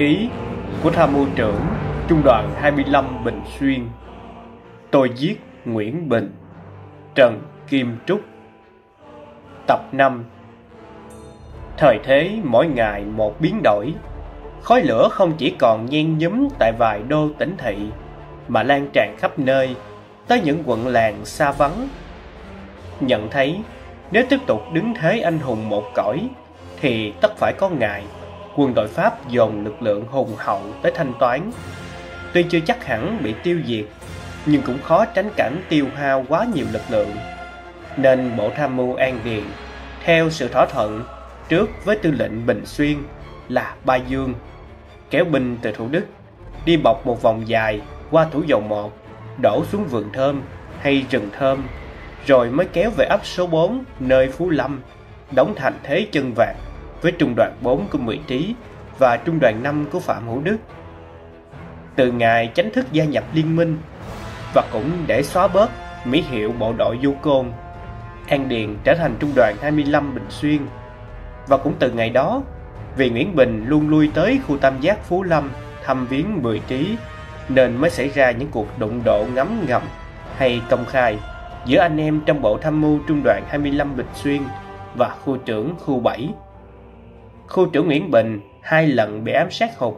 ký của tham mưu trưởng trung đoàn 25 Bình Xuyên. Tôi giết Nguyễn Bình, Trần Kim Trúc. Tập 5 Thời thế mỗi ngày một biến đổi. Khói lửa không chỉ còn nhen nhúm tại vài đô tỉnh thị, mà lan tràn khắp nơi, tới những quận làng xa vắng. Nhận thấy, nếu tiếp tục đứng thế anh hùng một cõi, thì tất phải có ngại quân đội Pháp dồn lực lượng hùng hậu tới thanh toán. Tuy chưa chắc hẳn bị tiêu diệt, nhưng cũng khó tránh cảnh tiêu hao quá nhiều lực lượng. Nên Bộ Tham mưu An Điền, theo sự thỏa thuận trước với tư lệnh Bình Xuyên là Ba Dương, kéo binh từ Thủ Đức, đi bọc một vòng dài qua Thủ Dầu Một, đổ xuống vườn thơm hay rừng thơm, rồi mới kéo về ấp số 4 nơi Phú Lâm, đóng thành thế chân vạc với trung đoàn 4 của Mười Trí và trung đoàn 5 của Phạm Hữu Đức. Từ ngày chính thức gia nhập liên minh và cũng để xóa bớt mỹ hiệu bộ đội du côn, An Điền trở thành trung đoàn 25 Bình Xuyên. Và cũng từ ngày đó, vì Nguyễn Bình luôn lui tới khu tam giác Phú Lâm thăm viếng Mười Trí nên mới xảy ra những cuộc đụng độ ngấm ngầm hay công khai giữa anh em trong bộ tham mưu trung đoàn 25 Bình Xuyên và khu trưởng khu 7 khu trưởng Nguyễn Bình hai lần bị ám sát hụt.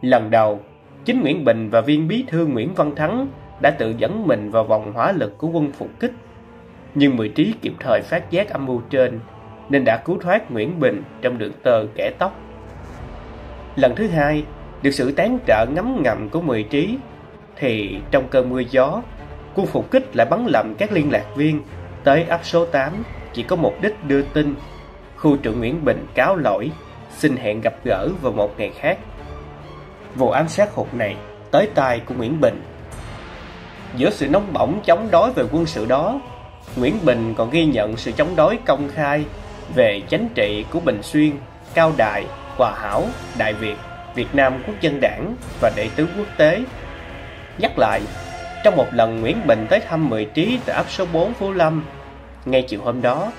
Lần đầu, chính Nguyễn Bình và viên bí thư Nguyễn Văn Thắng đã tự dẫn mình vào vòng hỏa lực của quân phục kích. Nhưng Mười Trí kịp thời phát giác âm mưu trên nên đã cứu thoát Nguyễn Bình trong đường tơ kẻ tóc. Lần thứ hai, được sự tán trợ ngấm ngầm của Mười Trí thì trong cơn mưa gió, quân phục kích lại bắn lầm các liên lạc viên tới ấp số 8 chỉ có mục đích đưa tin khu trưởng Nguyễn Bình cáo lỗi, xin hẹn gặp gỡ vào một ngày khác. Vụ ám sát hụt này tới tai của Nguyễn Bình. Giữa sự nóng bỏng chống đối về quân sự đó, Nguyễn Bình còn ghi nhận sự chống đối công khai về chính trị của Bình Xuyên, Cao Đại, Hòa Hảo, Đại Việt, Việt Nam Quốc dân đảng và đệ tứ quốc tế. Nhắc lại, trong một lần Nguyễn Bình tới thăm Mười Trí tại ấp số 4 Phú Lâm, ngay chiều hôm đó,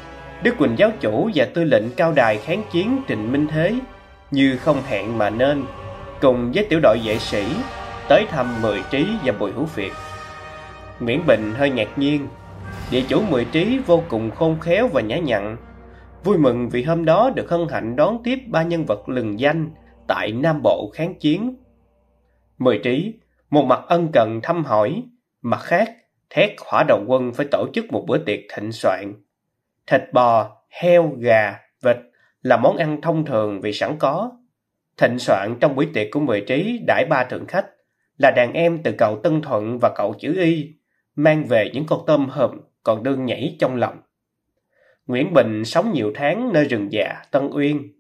Đức Quỳnh giáo chủ và tư lệnh cao đài kháng chiến Trịnh Minh Thế như không hẹn mà nên cùng với tiểu đội vệ sĩ tới thăm Mười Trí và Bùi Hữu Việt. Nguyễn Bình hơi ngạc nhiên, địa chủ Mười Trí vô cùng khôn khéo và nhã nhặn, vui mừng vì hôm đó được hân hạnh đón tiếp ba nhân vật lừng danh tại Nam Bộ kháng chiến. Mười Trí, một mặt ân cần thăm hỏi, mặt khác thét hỏa đầu quân phải tổ chức một bữa tiệc thịnh soạn Thịt bò, heo, gà, vịt là món ăn thông thường vì sẵn có. Thịnh soạn trong buổi tiệc của Mười Trí đãi ba thượng khách là đàn em từ cậu Tân Thuận và cậu Chữ Y mang về những con tôm hùm còn đương nhảy trong lòng. Nguyễn Bình sống nhiều tháng nơi rừng già Tân Uyên.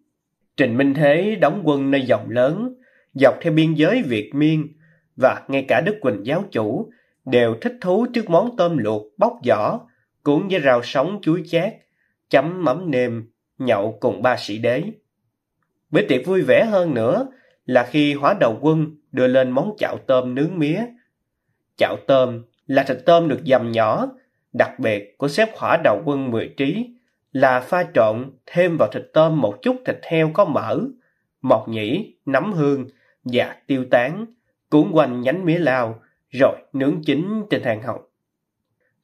Trình Minh Thế đóng quân nơi dòng lớn, dọc theo biên giới Việt Miên và ngay cả Đức Quỳnh giáo chủ đều thích thú trước món tôm luộc bóc vỏ cuốn với rau sống chuối chát, chấm mắm nêm, nhậu cùng ba sĩ đế. Bữa tiệc vui vẻ hơn nữa là khi hóa đầu quân đưa lên món chạo tôm nướng mía. Chạo tôm là thịt tôm được dầm nhỏ, đặc biệt của xếp hỏa đầu quân 10 trí là pha trộn thêm vào thịt tôm một chút thịt heo có mỡ, mọc nhĩ, nấm hương và tiêu tán, cuốn quanh nhánh mía lao rồi nướng chín trên than hồng.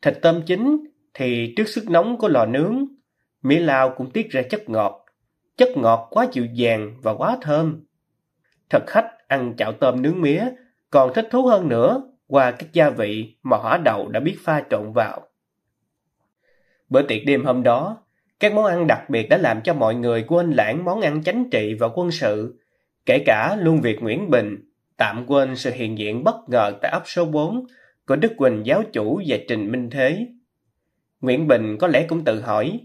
Thịt tôm chín thì trước sức nóng của lò nướng, mía lao cũng tiết ra chất ngọt, chất ngọt quá dịu dàng và quá thơm. Thật khách ăn chảo tôm nướng mía còn thích thú hơn nữa qua các gia vị mà hỏa đậu đã biết pha trộn vào. Bữa tiệc đêm hôm đó, các món ăn đặc biệt đã làm cho mọi người quên lãng món ăn chánh trị và quân sự, kể cả luôn việc Nguyễn Bình, tạm quên sự hiện diện bất ngờ tại ấp số 4 của Đức Quỳnh giáo chủ và Trình Minh Thế. Nguyễn Bình có lẽ cũng tự hỏi,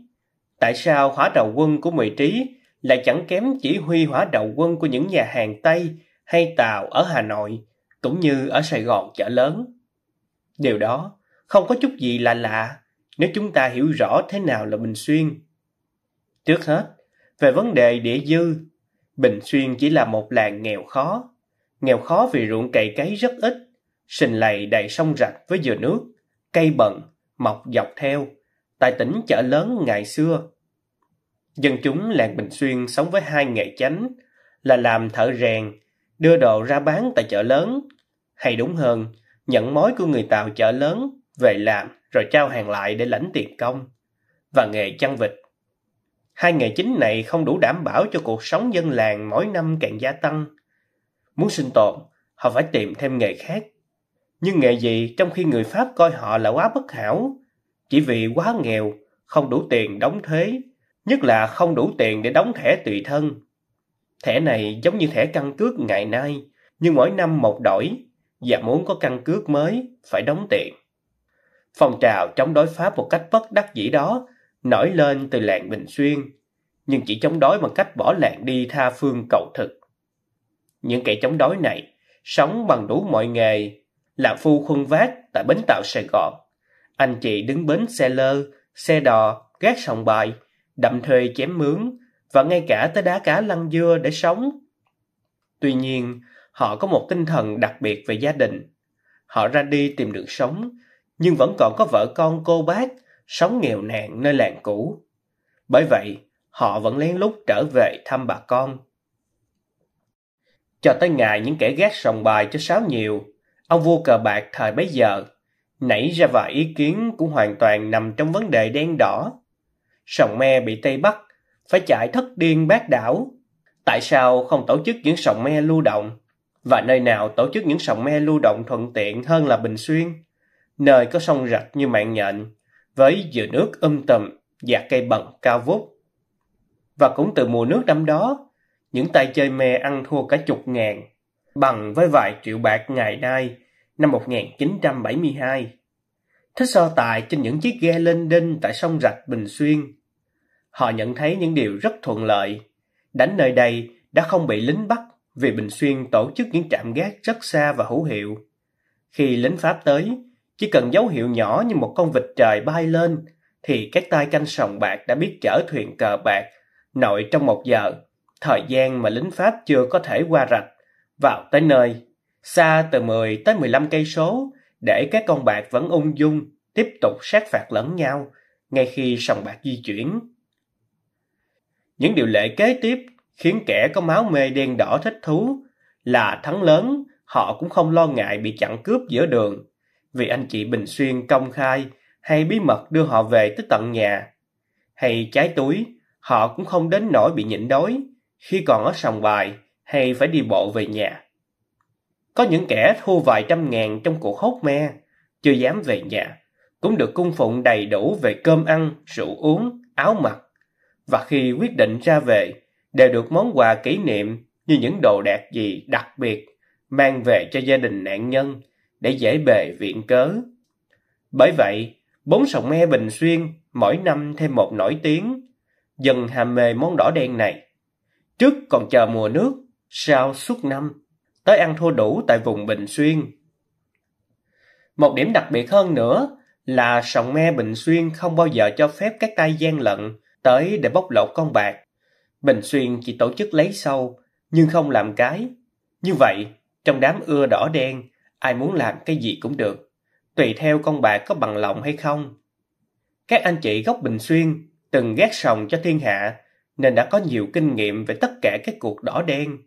tại sao hóa đầu quân của Mười Trí lại chẳng kém chỉ huy hóa đầu quân của những nhà hàng Tây hay Tàu ở Hà Nội, cũng như ở Sài Gòn chợ lớn. Điều đó không có chút gì là lạ nếu chúng ta hiểu rõ thế nào là Bình Xuyên. Trước hết, về vấn đề địa dư, Bình Xuyên chỉ là một làng nghèo khó, nghèo khó vì ruộng cày cấy rất ít, sình lầy đầy sông rạch với dừa nước, cây bần mọc dọc theo, tại tỉnh chợ lớn ngày xưa. Dân chúng làng Bình Xuyên sống với hai nghề chánh là làm thợ rèn, đưa đồ ra bán tại chợ lớn, hay đúng hơn, nhận mối của người tạo chợ lớn về làm rồi trao hàng lại để lãnh tiền công, và nghề chăn vịt. Hai nghề chính này không đủ đảm bảo cho cuộc sống dân làng mỗi năm càng gia tăng. Muốn sinh tồn, họ phải tìm thêm nghề khác nhưng nghề gì trong khi người Pháp coi họ là quá bất hảo, chỉ vì quá nghèo, không đủ tiền đóng thuế, nhất là không đủ tiền để đóng thẻ tùy thân. Thẻ này giống như thẻ căn cước ngày nay, nhưng mỗi năm một đổi, và muốn có căn cước mới phải đóng tiền. Phong trào chống đối Pháp một cách bất đắc dĩ đó nổi lên từ làng Bình Xuyên, nhưng chỉ chống đối bằng cách bỏ làng đi tha phương cầu thực. Những kẻ chống đối này sống bằng đủ mọi nghề là phu khuân vác tại bến tàu Sài Gòn. Anh chị đứng bến xe lơ, xe đò, gác sòng bài, đậm thuê chém mướn và ngay cả tới đá cá lăn dưa để sống. Tuy nhiên, họ có một tinh thần đặc biệt về gia đình. Họ ra đi tìm đường sống, nhưng vẫn còn có vợ con cô bác, sống nghèo nàn nơi làng cũ. Bởi vậy, họ vẫn lén lút trở về thăm bà con. Cho tới ngày những kẻ gác sòng bài cho sáo nhiều, Ông vua cờ bạc thời bấy giờ, nảy ra vài ý kiến cũng hoàn toàn nằm trong vấn đề đen đỏ. Sòng me bị Tây Bắc, phải chạy thất điên bát đảo. Tại sao không tổ chức những sòng me lưu động? Và nơi nào tổ chức những sòng me lưu động thuận tiện hơn là Bình Xuyên? Nơi có sông rạch như mạng nhện, với dừa nước um tùm và cây bần cao vút. Và cũng từ mùa nước năm đó, những tay chơi me ăn thua cả chục ngàn, bằng với vài triệu bạc ngày nay năm 1972. Thích so tài trên những chiếc ghe lên đinh tại sông Rạch Bình Xuyên. Họ nhận thấy những điều rất thuận lợi. Đánh nơi đây đã không bị lính bắt vì Bình Xuyên tổ chức những trạm gác rất xa và hữu hiệu. Khi lính Pháp tới, chỉ cần dấu hiệu nhỏ như một con vịt trời bay lên thì các tay canh sòng bạc đã biết chở thuyền cờ bạc nội trong một giờ, thời gian mà lính Pháp chưa có thể qua rạch, vào tới nơi xa từ 10 tới 15 cây số để các con bạc vẫn ung dung tiếp tục sát phạt lẫn nhau ngay khi sòng bạc di chuyển. Những điều lệ kế tiếp khiến kẻ có máu mê đen đỏ thích thú là thắng lớn họ cũng không lo ngại bị chặn cướp giữa đường vì anh chị Bình Xuyên công khai hay bí mật đưa họ về tới tận nhà hay trái túi họ cũng không đến nỗi bị nhịn đói khi còn ở sòng bài hay phải đi bộ về nhà. Có những kẻ thua vài trăm ngàn trong cuộc hốt me, chưa dám về nhà, cũng được cung phụng đầy đủ về cơm ăn, rượu uống, áo mặc. Và khi quyết định ra về, đều được món quà kỷ niệm như những đồ đạc gì đặc biệt mang về cho gia đình nạn nhân để dễ bề viện cớ. Bởi vậy, bốn sòng me Bình Xuyên mỗi năm thêm một nổi tiếng, dần hàm mê món đỏ đen này. Trước còn chờ mùa nước, sau suốt năm tới ăn thua đủ tại vùng Bình Xuyên. Một điểm đặc biệt hơn nữa là sòng me Bình Xuyên không bao giờ cho phép các tay gian lận tới để bóc lột con bạc. Bình Xuyên chỉ tổ chức lấy sâu, nhưng không làm cái. Như vậy, trong đám ưa đỏ đen, ai muốn làm cái gì cũng được, tùy theo con bạc có bằng lòng hay không. Các anh chị gốc Bình Xuyên từng gác sòng cho thiên hạ, nên đã có nhiều kinh nghiệm về tất cả các cuộc đỏ đen.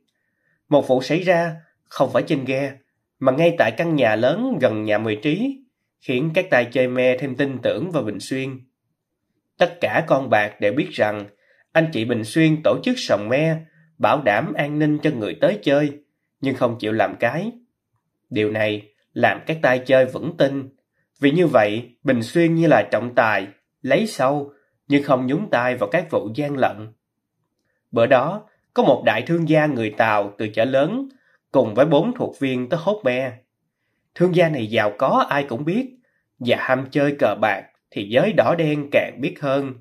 Một vụ xảy ra, không phải trên ghe, mà ngay tại căn nhà lớn gần nhà Mười Trí, khiến các tay chơi me thêm tin tưởng vào Bình Xuyên. Tất cả con bạc đều biết rằng anh chị Bình Xuyên tổ chức sòng me, bảo đảm an ninh cho người tới chơi, nhưng không chịu làm cái. Điều này làm các tay chơi vững tin, vì như vậy Bình Xuyên như là trọng tài, lấy sâu, nhưng không nhúng tay vào các vụ gian lận. Bữa đó, có một đại thương gia người Tàu từ chợ lớn cùng với bốn thuộc viên tới hốt me. Thương gia này giàu có ai cũng biết, và ham chơi cờ bạc thì giới đỏ đen càng biết hơn.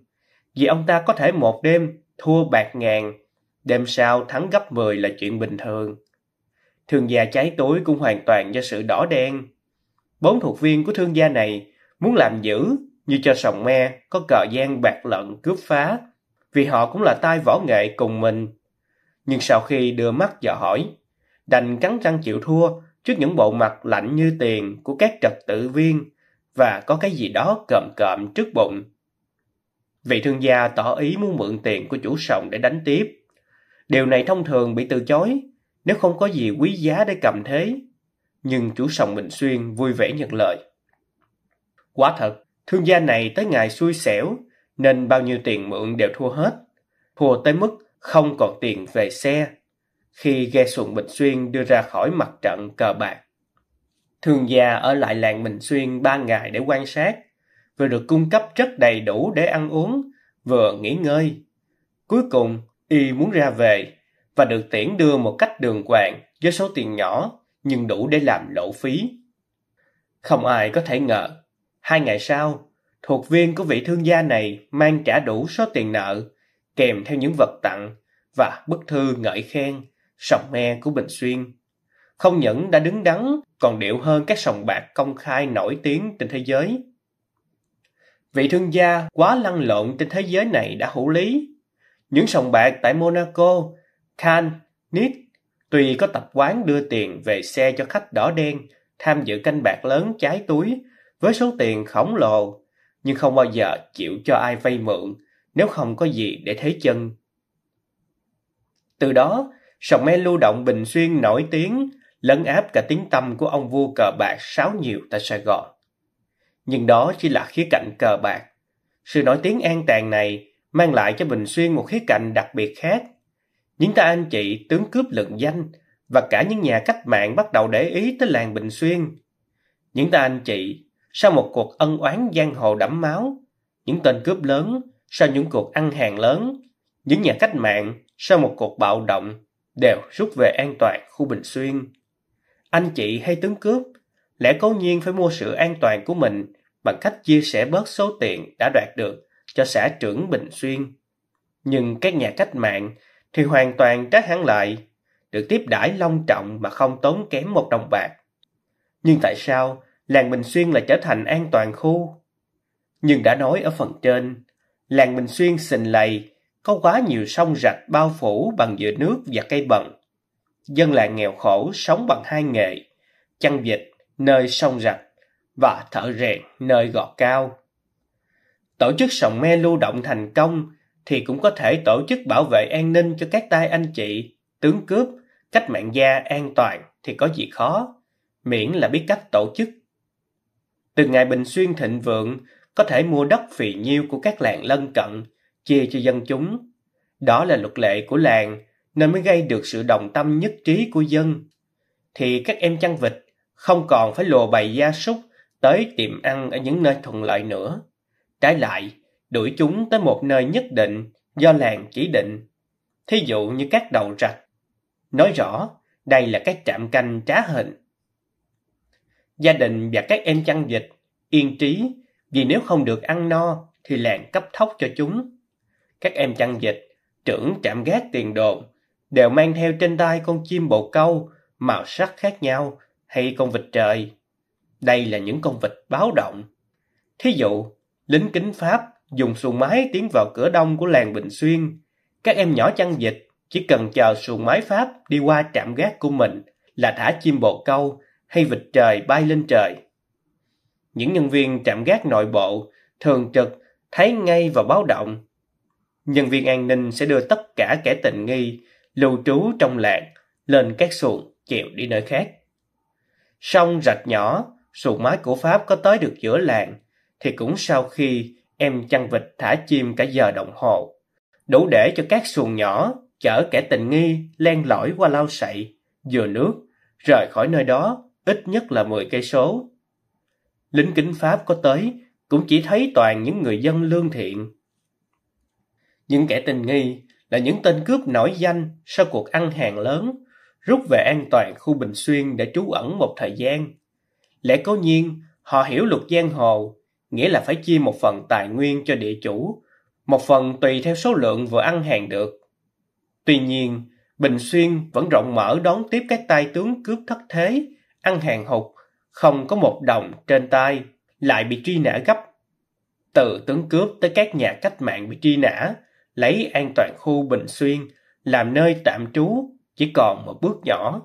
Vì ông ta có thể một đêm thua bạc ngàn, đêm sau thắng gấp 10 là chuyện bình thường. Thương gia cháy túi cũng hoàn toàn do sự đỏ đen. Bốn thuộc viên của thương gia này muốn làm dữ như cho sòng me có cờ gian bạc lận cướp phá, vì họ cũng là tay võ nghệ cùng mình. Nhưng sau khi đưa mắt dò hỏi, đành cắn răng chịu thua trước những bộ mặt lạnh như tiền của các trật tự viên và có cái gì đó cộm cộm trước bụng. Vị thương gia tỏ ý muốn mượn tiền của chủ sòng để đánh tiếp. Điều này thông thường bị từ chối nếu không có gì quý giá để cầm thế. Nhưng chủ sòng Bình Xuyên vui vẻ nhận lời. Quá thật, thương gia này tới ngày xui xẻo nên bao nhiêu tiền mượn đều thua hết. Thua tới mức không còn tiền về xe khi ghe xuồng Bình Xuyên đưa ra khỏi mặt trận cờ bạc. Thương gia ở lại làng Bình Xuyên ba ngày để quan sát, vừa được cung cấp rất đầy đủ để ăn uống, vừa nghỉ ngơi. Cuối cùng, y muốn ra về và được tiễn đưa một cách đường quạng với số tiền nhỏ nhưng đủ để làm lộ phí. Không ai có thể ngờ, hai ngày sau, thuộc viên của vị thương gia này mang trả đủ số tiền nợ, kèm theo những vật tặng và bức thư ngợi khen sòng me của Bình Xuyên. Không những đã đứng đắn, còn điệu hơn các sòng bạc công khai nổi tiếng trên thế giới. Vị thương gia quá lăn lộn trên thế giới này đã hữu lý. Những sòng bạc tại Monaco, Cannes, Nice tuy có tập quán đưa tiền về xe cho khách đỏ đen tham dự canh bạc lớn trái túi với số tiền khổng lồ, nhưng không bao giờ chịu cho ai vay mượn nếu không có gì để thấy chân. Từ đó, sòng me lưu động Bình Xuyên nổi tiếng, lấn áp cả tiếng tâm của ông vua cờ bạc sáo nhiều tại Sài Gòn. Nhưng đó chỉ là khía cạnh cờ bạc. Sự nổi tiếng an tàn này mang lại cho Bình Xuyên một khía cạnh đặc biệt khác. Những ta anh chị tướng cướp lận danh và cả những nhà cách mạng bắt đầu để ý tới làng Bình Xuyên. Những ta anh chị, sau một cuộc ân oán giang hồ đẫm máu, những tên cướp lớn sau những cuộc ăn hàng lớn, những nhà cách mạng sau một cuộc bạo động đều rút về an toàn khu Bình Xuyên. Anh chị hay tướng cướp, lẽ cố nhiên phải mua sự an toàn của mình bằng cách chia sẻ bớt số tiền đã đoạt được cho xã trưởng Bình Xuyên. Nhưng các nhà cách mạng thì hoàn toàn trái hẳn lại, được tiếp đãi long trọng mà không tốn kém một đồng bạc. Nhưng tại sao làng Bình Xuyên lại trở thành an toàn khu? Nhưng đã nói ở phần trên, làng Bình Xuyên xình lầy có quá nhiều sông rạch bao phủ bằng dừa nước và cây bần. Dân làng nghèo khổ sống bằng hai nghề, chăn vịt nơi sông rạch và thợ rèn nơi gò cao. Tổ chức sòng me lưu động thành công thì cũng có thể tổ chức bảo vệ an ninh cho các tay anh chị, tướng cướp, cách mạng gia an toàn thì có gì khó, miễn là biết cách tổ chức. Từ ngày Bình Xuyên thịnh vượng, có thể mua đất phì nhiêu của các làng lân cận chia cho dân chúng. Đó là luật lệ của làng, nên mới gây được sự đồng tâm nhất trí của dân. Thì các em chăn vịt không còn phải lùa bày gia súc tới tiệm ăn ở những nơi thuận lợi nữa. Trái lại, đuổi chúng tới một nơi nhất định do làng chỉ định. Thí dụ như các đầu rạch. Nói rõ, đây là các trạm canh trá hình. Gia đình và các em chăn vịt yên trí vì nếu không được ăn no thì làng cấp thóc cho chúng các em chăn dịch, trưởng trạm gác tiền đồn, đều mang theo trên tay con chim bồ câu, màu sắc khác nhau, hay con vịt trời. Đây là những con vịt báo động. Thí dụ, lính kính Pháp dùng xuồng máy tiến vào cửa đông của làng Bình Xuyên. Các em nhỏ chăn dịch chỉ cần chờ xuồng máy Pháp đi qua trạm gác của mình là thả chim bồ câu hay vịt trời bay lên trời. Những nhân viên trạm gác nội bộ thường trực thấy ngay và báo động nhân viên an ninh sẽ đưa tất cả kẻ tình nghi lưu trú trong làng lên các xuồng chèo đi nơi khác. Sông rạch nhỏ, xuồng mái của Pháp có tới được giữa làng, thì cũng sau khi em chăn vịt thả chim cả giờ đồng hồ, đủ để cho các xuồng nhỏ chở kẻ tình nghi len lỏi qua lao sậy, dừa nước, rời khỏi nơi đó ít nhất là 10 cây số. Lính kính Pháp có tới cũng chỉ thấy toàn những người dân lương thiện những kẻ tình nghi là những tên cướp nổi danh sau cuộc ăn hàng lớn, rút về an toàn khu Bình Xuyên để trú ẩn một thời gian. Lẽ cố nhiên, họ hiểu luật giang hồ, nghĩa là phải chia một phần tài nguyên cho địa chủ, một phần tùy theo số lượng vừa ăn hàng được. Tuy nhiên, Bình Xuyên vẫn rộng mở đón tiếp các tay tướng cướp thất thế, ăn hàng hụt, không có một đồng trên tay, lại bị truy nã gấp. Từ tướng cướp tới các nhà cách mạng bị truy nã, lấy an toàn khu Bình Xuyên làm nơi tạm trú chỉ còn một bước nhỏ.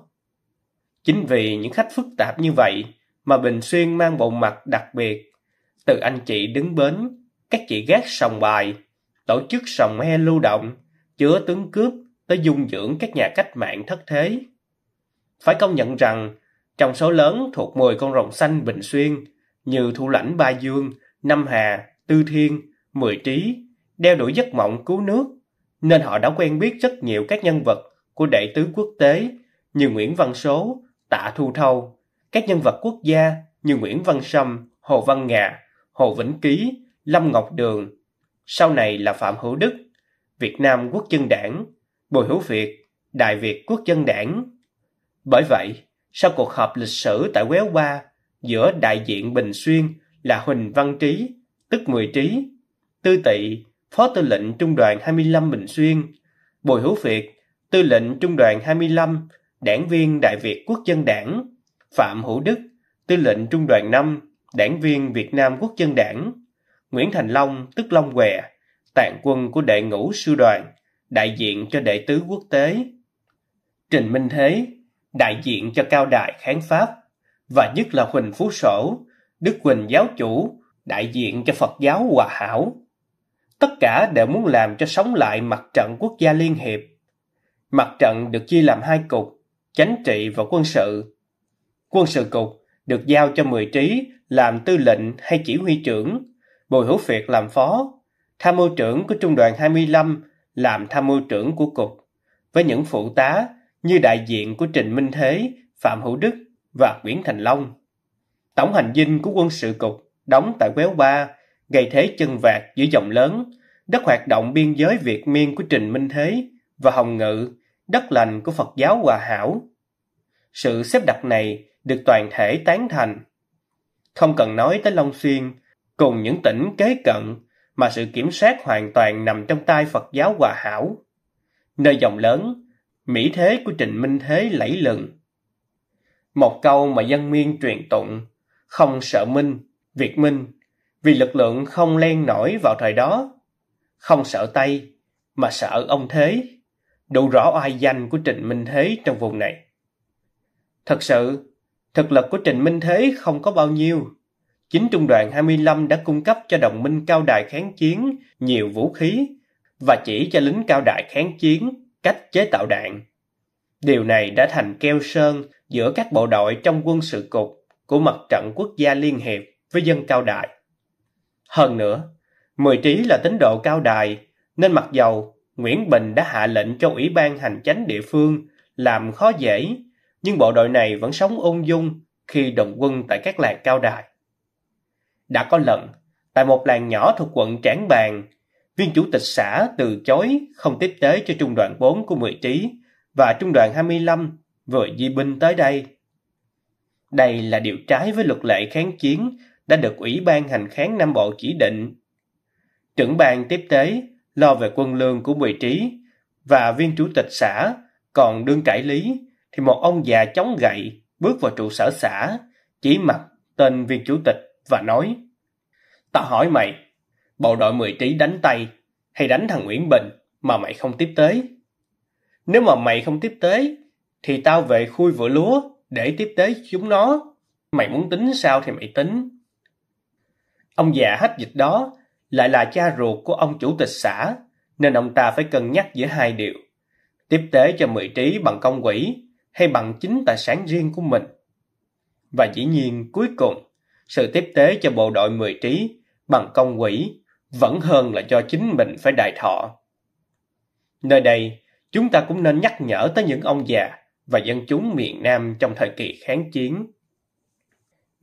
Chính vì những khách phức tạp như vậy mà Bình Xuyên mang bộ mặt đặc biệt. Từ anh chị đứng bến, các chị gác sòng bài, tổ chức sòng he lưu động, chứa tướng cướp tới dung dưỡng các nhà cách mạng thất thế. Phải công nhận rằng, trong số lớn thuộc 10 con rồng xanh Bình Xuyên, như Thu Lãnh Ba Dương, năm Hà, Tư Thiên, Mười Trí, đeo đuổi giấc mộng cứu nước, nên họ đã quen biết rất nhiều các nhân vật của đệ tứ quốc tế như Nguyễn Văn Số, Tạ Thu Thâu, các nhân vật quốc gia như Nguyễn Văn Sâm, Hồ Văn Ngạ, Hồ Vĩnh Ký, Lâm Ngọc Đường, sau này là Phạm Hữu Đức, Việt Nam Quốc dân đảng, Bùi Hữu Việt, Đại Việt Quốc dân đảng. Bởi vậy, sau cuộc họp lịch sử tại Quéo Ba giữa đại diện Bình Xuyên là Huỳnh Văn Trí, tức Mười Trí, Tư Tị Phó Tư lệnh Trung đoàn 25 Bình Xuyên, Bùi Hữu Việt, Tư lệnh Trung đoàn 25, đảng viên Đại Việt Quốc dân đảng, Phạm Hữu Đức, Tư lệnh Trung đoàn 5, đảng viên Việt Nam Quốc dân đảng, Nguyễn Thành Long tức Long Què, tàn quân của đệ ngũ sư đoàn, đại diện cho đệ tứ quốc tế. Trình Minh Thế, đại diện cho cao đại kháng Pháp, và nhất là Huỳnh Phú Sổ, Đức Quỳnh Giáo Chủ, đại diện cho Phật giáo Hòa Hảo, tất cả đều muốn làm cho sống lại mặt trận quốc gia liên hiệp. Mặt trận được chia làm hai cục, chánh trị và quân sự. Quân sự cục được giao cho Mười Trí làm tư lệnh hay chỉ huy trưởng, Bùi Hữu Việt làm phó, tham mưu trưởng của trung đoàn 25 làm tham mưu trưởng của cục, với những phụ tá như đại diện của trịnh Minh Thế, Phạm Hữu Đức và Nguyễn Thành Long. Tổng hành dinh của quân sự cục đóng tại Quéo Ba gây thế chân vạc giữa dòng lớn, đất hoạt động biên giới Việt Miên của Trình Minh Thế và Hồng Ngự, đất lành của Phật giáo Hòa Hảo. Sự xếp đặt này được toàn thể tán thành. Không cần nói tới Long Xuyên, cùng những tỉnh kế cận mà sự kiểm soát hoàn toàn nằm trong tay Phật giáo Hòa Hảo. Nơi dòng lớn, mỹ thế của Trình Minh Thế lẫy lừng. Một câu mà dân miên truyền tụng, không sợ minh, Việt minh vì lực lượng không len nổi vào thời đó. Không sợ Tây, mà sợ ông Thế, đủ rõ oai danh của Trịnh Minh Thế trong vùng này. Thật sự, thực lực của Trịnh Minh Thế không có bao nhiêu. Chính Trung đoàn 25 đã cung cấp cho đồng minh cao đài kháng chiến nhiều vũ khí và chỉ cho lính cao đài kháng chiến cách chế tạo đạn. Điều này đã thành keo sơn giữa các bộ đội trong quân sự cục của mặt trận quốc gia liên hiệp với dân cao đại. Hơn nữa, Mười Trí là tín độ cao đài, nên mặc dầu Nguyễn Bình đã hạ lệnh cho Ủy ban hành chánh địa phương làm khó dễ, nhưng bộ đội này vẫn sống ung dung khi đồng quân tại các làng cao đài. Đã có lần, tại một làng nhỏ thuộc quận Trảng Bàng, viên chủ tịch xã từ chối không tiếp tế cho trung đoàn 4 của Mười Trí và trung đoàn 25 vừa di binh tới đây. Đây là điều trái với luật lệ kháng chiến đã được Ủy ban Hành kháng Nam Bộ chỉ định. Trưởng ban tiếp tế lo về quân lương của Bùi Trí và viên chủ tịch xã, còn đương cải lý thì một ông già chống gậy bước vào trụ sở xã, chỉ mặt tên viên chủ tịch và nói Tao hỏi mày, bộ đội Mười Trí đánh Tây hay đánh thằng Nguyễn Bình mà mày không tiếp tế? Nếu mà mày không tiếp tế, thì tao về khui vựa lúa để tiếp tế chúng nó. Mày muốn tính sao thì mày tính, Ông già hách dịch đó lại là cha ruột của ông chủ tịch xã, nên ông ta phải cân nhắc giữa hai điều. Tiếp tế cho Mười Trí bằng công quỹ hay bằng chính tài sản riêng của mình. Và dĩ nhiên cuối cùng, sự tiếp tế cho bộ đội Mười Trí bằng công quỹ vẫn hơn là cho chính mình phải đại thọ. Nơi đây, chúng ta cũng nên nhắc nhở tới những ông già và dân chúng miền Nam trong thời kỳ kháng chiến.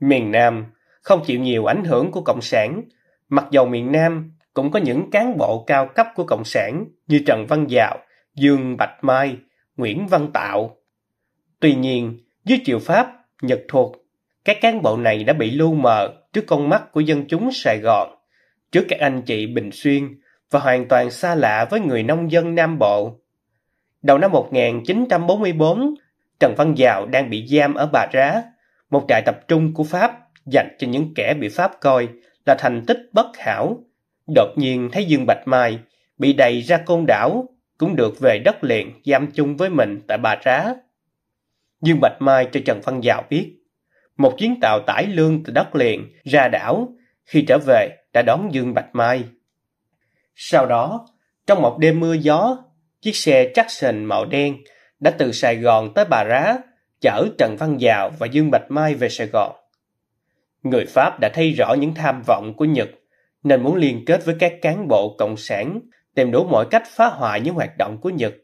Miền Nam không chịu nhiều ảnh hưởng của Cộng sản. Mặc dầu miền Nam cũng có những cán bộ cao cấp của Cộng sản như Trần Văn Dạo, Dương Bạch Mai, Nguyễn Văn Tạo. Tuy nhiên, dưới triều Pháp, Nhật thuộc, các cán bộ này đã bị lu mờ trước con mắt của dân chúng Sài Gòn, trước các anh chị Bình Xuyên và hoàn toàn xa lạ với người nông dân Nam Bộ. Đầu năm 1944, Trần Văn Dạo đang bị giam ở Bà Rá, một trại tập trung của Pháp dành cho những kẻ bị Pháp coi là thành tích bất hảo. Đột nhiên thấy Dương Bạch Mai bị đầy ra côn đảo cũng được về đất liền giam chung với mình tại Bà Rá. Dương Bạch Mai cho Trần Văn Dạo biết một chuyến tàu tải lương từ đất liền ra đảo khi trở về đã đón Dương Bạch Mai. Sau đó, trong một đêm mưa gió, chiếc xe Jackson màu đen đã từ Sài Gòn tới Bà Rá chở Trần Văn Dạo và Dương Bạch Mai về Sài Gòn. Người Pháp đã thấy rõ những tham vọng của Nhật, nên muốn liên kết với các cán bộ cộng sản, tìm đủ mọi cách phá hoại những hoạt động của Nhật.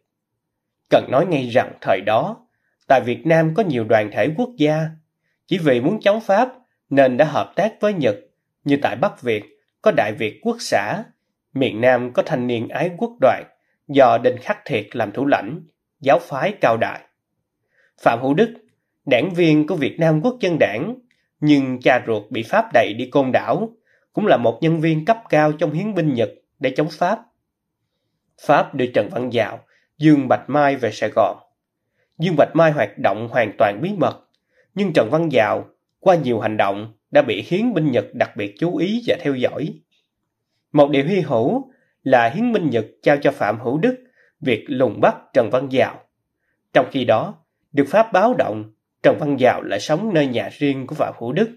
Cần nói ngay rằng thời đó, tại Việt Nam có nhiều đoàn thể quốc gia, chỉ vì muốn chống Pháp nên đã hợp tác với Nhật, như tại Bắc Việt có Đại Việt Quốc xã, miền Nam có thanh niên ái quốc đoàn do Đinh Khắc Thiệt làm thủ lãnh, giáo phái cao đại. Phạm Hữu Đức, đảng viên của Việt Nam Quốc dân đảng, nhưng cha ruột bị Pháp đẩy đi côn đảo, cũng là một nhân viên cấp cao trong hiến binh Nhật để chống Pháp. Pháp đưa Trần Văn Dạo, Dương Bạch Mai về Sài Gòn. Dương Bạch Mai hoạt động hoàn toàn bí mật, nhưng Trần Văn Dạo qua nhiều hành động đã bị hiến binh Nhật đặc biệt chú ý và theo dõi. Một điều hy hữu là hiến binh Nhật trao cho Phạm Hữu Đức việc lùng bắt Trần Văn Dạo. Trong khi đó, được Pháp báo động Trần Văn Dạo lại sống nơi nhà riêng của Phạm Hữu Đức.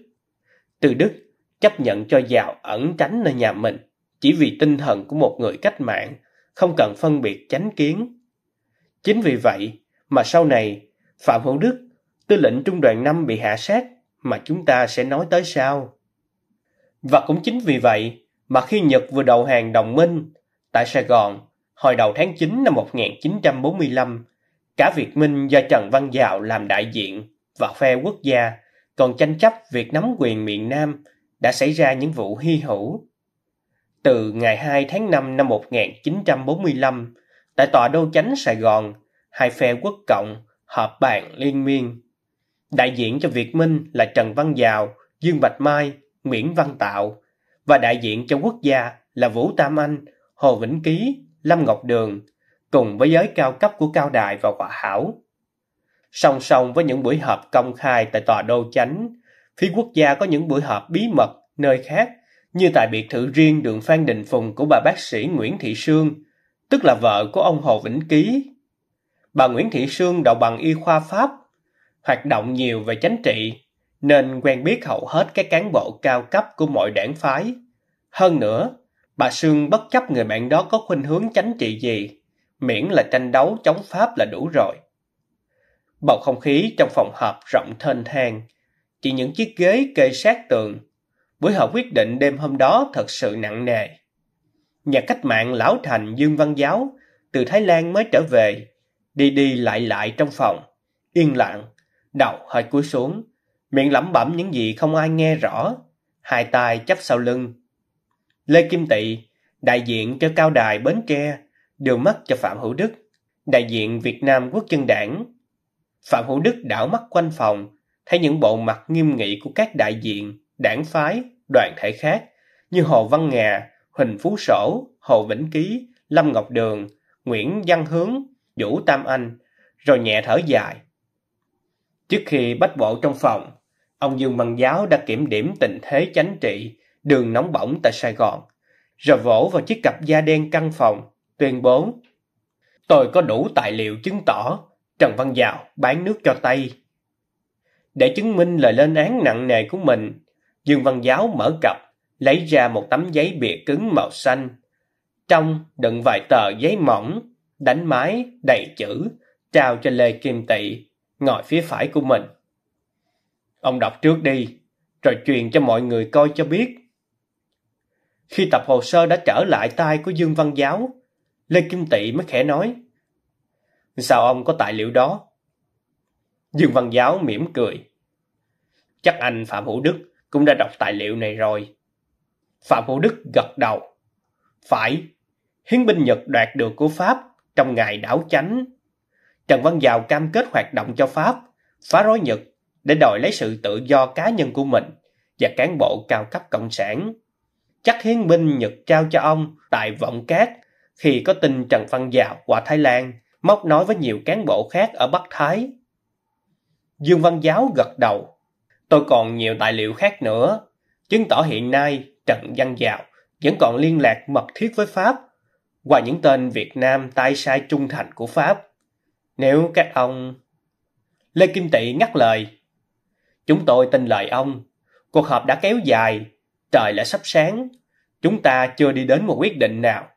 Từ Đức chấp nhận cho Dạo ẩn tránh nơi nhà mình chỉ vì tinh thần của một người cách mạng, không cần phân biệt chánh kiến. Chính vì vậy mà sau này Phạm Hữu Đức, tư lệnh trung đoàn 5 bị hạ sát mà chúng ta sẽ nói tới sau. Và cũng chính vì vậy mà khi Nhật vừa đầu hàng đồng minh tại Sài Gòn hồi đầu tháng 9 năm 1945, cả Việt Minh do Trần Văn Dạo làm đại diện và phe quốc gia còn tranh chấp việc nắm quyền miền Nam đã xảy ra những vụ hy hữu. Từ ngày 2 tháng 5 năm 1945, tại tòa đô chánh Sài Gòn, hai phe quốc cộng họp bàn liên miên. Đại diện cho Việt Minh là Trần Văn Dào, Dương Bạch Mai, Nguyễn Văn Tạo và đại diện cho quốc gia là Vũ Tam Anh, Hồ Vĩnh Ký, Lâm Ngọc Đường cùng với giới cao cấp của Cao Đài và Hòa Hảo. Song song với những buổi họp công khai tại tòa đô chánh, phía quốc gia có những buổi họp bí mật nơi khác, như tại biệt thự riêng đường Phan Đình Phùng của bà bác sĩ Nguyễn Thị Sương, tức là vợ của ông Hồ Vĩnh Ký. Bà Nguyễn Thị Sương đậu bằng y khoa Pháp, hoạt động nhiều về chánh trị, nên quen biết hầu hết các cán bộ cao cấp của mọi đảng phái. Hơn nữa, bà Sương bất chấp người bạn đó có khuynh hướng chánh trị gì, miễn là tranh đấu chống Pháp là đủ rồi. Bầu không khí trong phòng họp rộng thênh thang, chỉ những chiếc ghế kê sát tường. Buổi họp quyết định đêm hôm đó thật sự nặng nề. Nhà cách mạng Lão Thành Dương Văn Giáo từ Thái Lan mới trở về, đi đi lại lại trong phòng, yên lặng, đầu hơi cúi xuống, miệng lẩm bẩm những gì không ai nghe rõ, hai tay chắp sau lưng. Lê Kim Tị, đại diện cho Cao Đài Bến Tre, đưa mắt cho Phạm Hữu Đức, đại diện Việt Nam Quốc dân đảng Phạm Hữu Đức đảo mắt quanh phòng, thấy những bộ mặt nghiêm nghị của các đại diện, đảng phái, đoàn thể khác như Hồ Văn Ngà, Huỳnh Phú Sổ, Hồ Vĩnh Ký, Lâm Ngọc Đường, Nguyễn Văn Hướng, Vũ Tam Anh, rồi nhẹ thở dài. Trước khi bách bộ trong phòng, ông Dương Văn Giáo đã kiểm điểm tình thế chánh trị, đường nóng bỏng tại Sài Gòn, rồi vỗ vào chiếc cặp da đen căn phòng, tuyên bố Tôi có đủ tài liệu chứng tỏ Trần Văn Dạo bán nước cho Tây. Để chứng minh lời lên án nặng nề của mình, Dương Văn Giáo mở cặp, lấy ra một tấm giấy bìa cứng màu xanh. Trong đựng vài tờ giấy mỏng, đánh máy, đầy chữ, trao cho Lê Kim Tị, ngồi phía phải của mình. Ông đọc trước đi, rồi truyền cho mọi người coi cho biết. Khi tập hồ sơ đã trở lại tay của Dương Văn Giáo, Lê Kim Tị mới khẽ nói. Sao ông có tài liệu đó? Dương Văn Giáo mỉm cười. Chắc anh Phạm Hữu Đức cũng đã đọc tài liệu này rồi. Phạm Hữu Đức gật đầu. Phải, hiến binh Nhật đoạt được của Pháp trong ngày đảo chánh. Trần Văn Giàu cam kết hoạt động cho Pháp, phá rối Nhật để đòi lấy sự tự do cá nhân của mình và cán bộ cao cấp cộng sản. Chắc hiến binh Nhật trao cho ông tại Vọng Cát khi có tin Trần Văn Giàu qua Thái Lan móc nói với nhiều cán bộ khác ở Bắc Thái. Dương Văn Giáo gật đầu. Tôi còn nhiều tài liệu khác nữa, chứng tỏ hiện nay Trần Văn Dạo vẫn còn liên lạc mật thiết với Pháp qua những tên Việt Nam tay sai trung thành của Pháp. Nếu các ông... Lê Kim Tị ngắt lời. Chúng tôi tin lời ông. Cuộc họp đã kéo dài, trời đã sắp sáng. Chúng ta chưa đi đến một quyết định nào.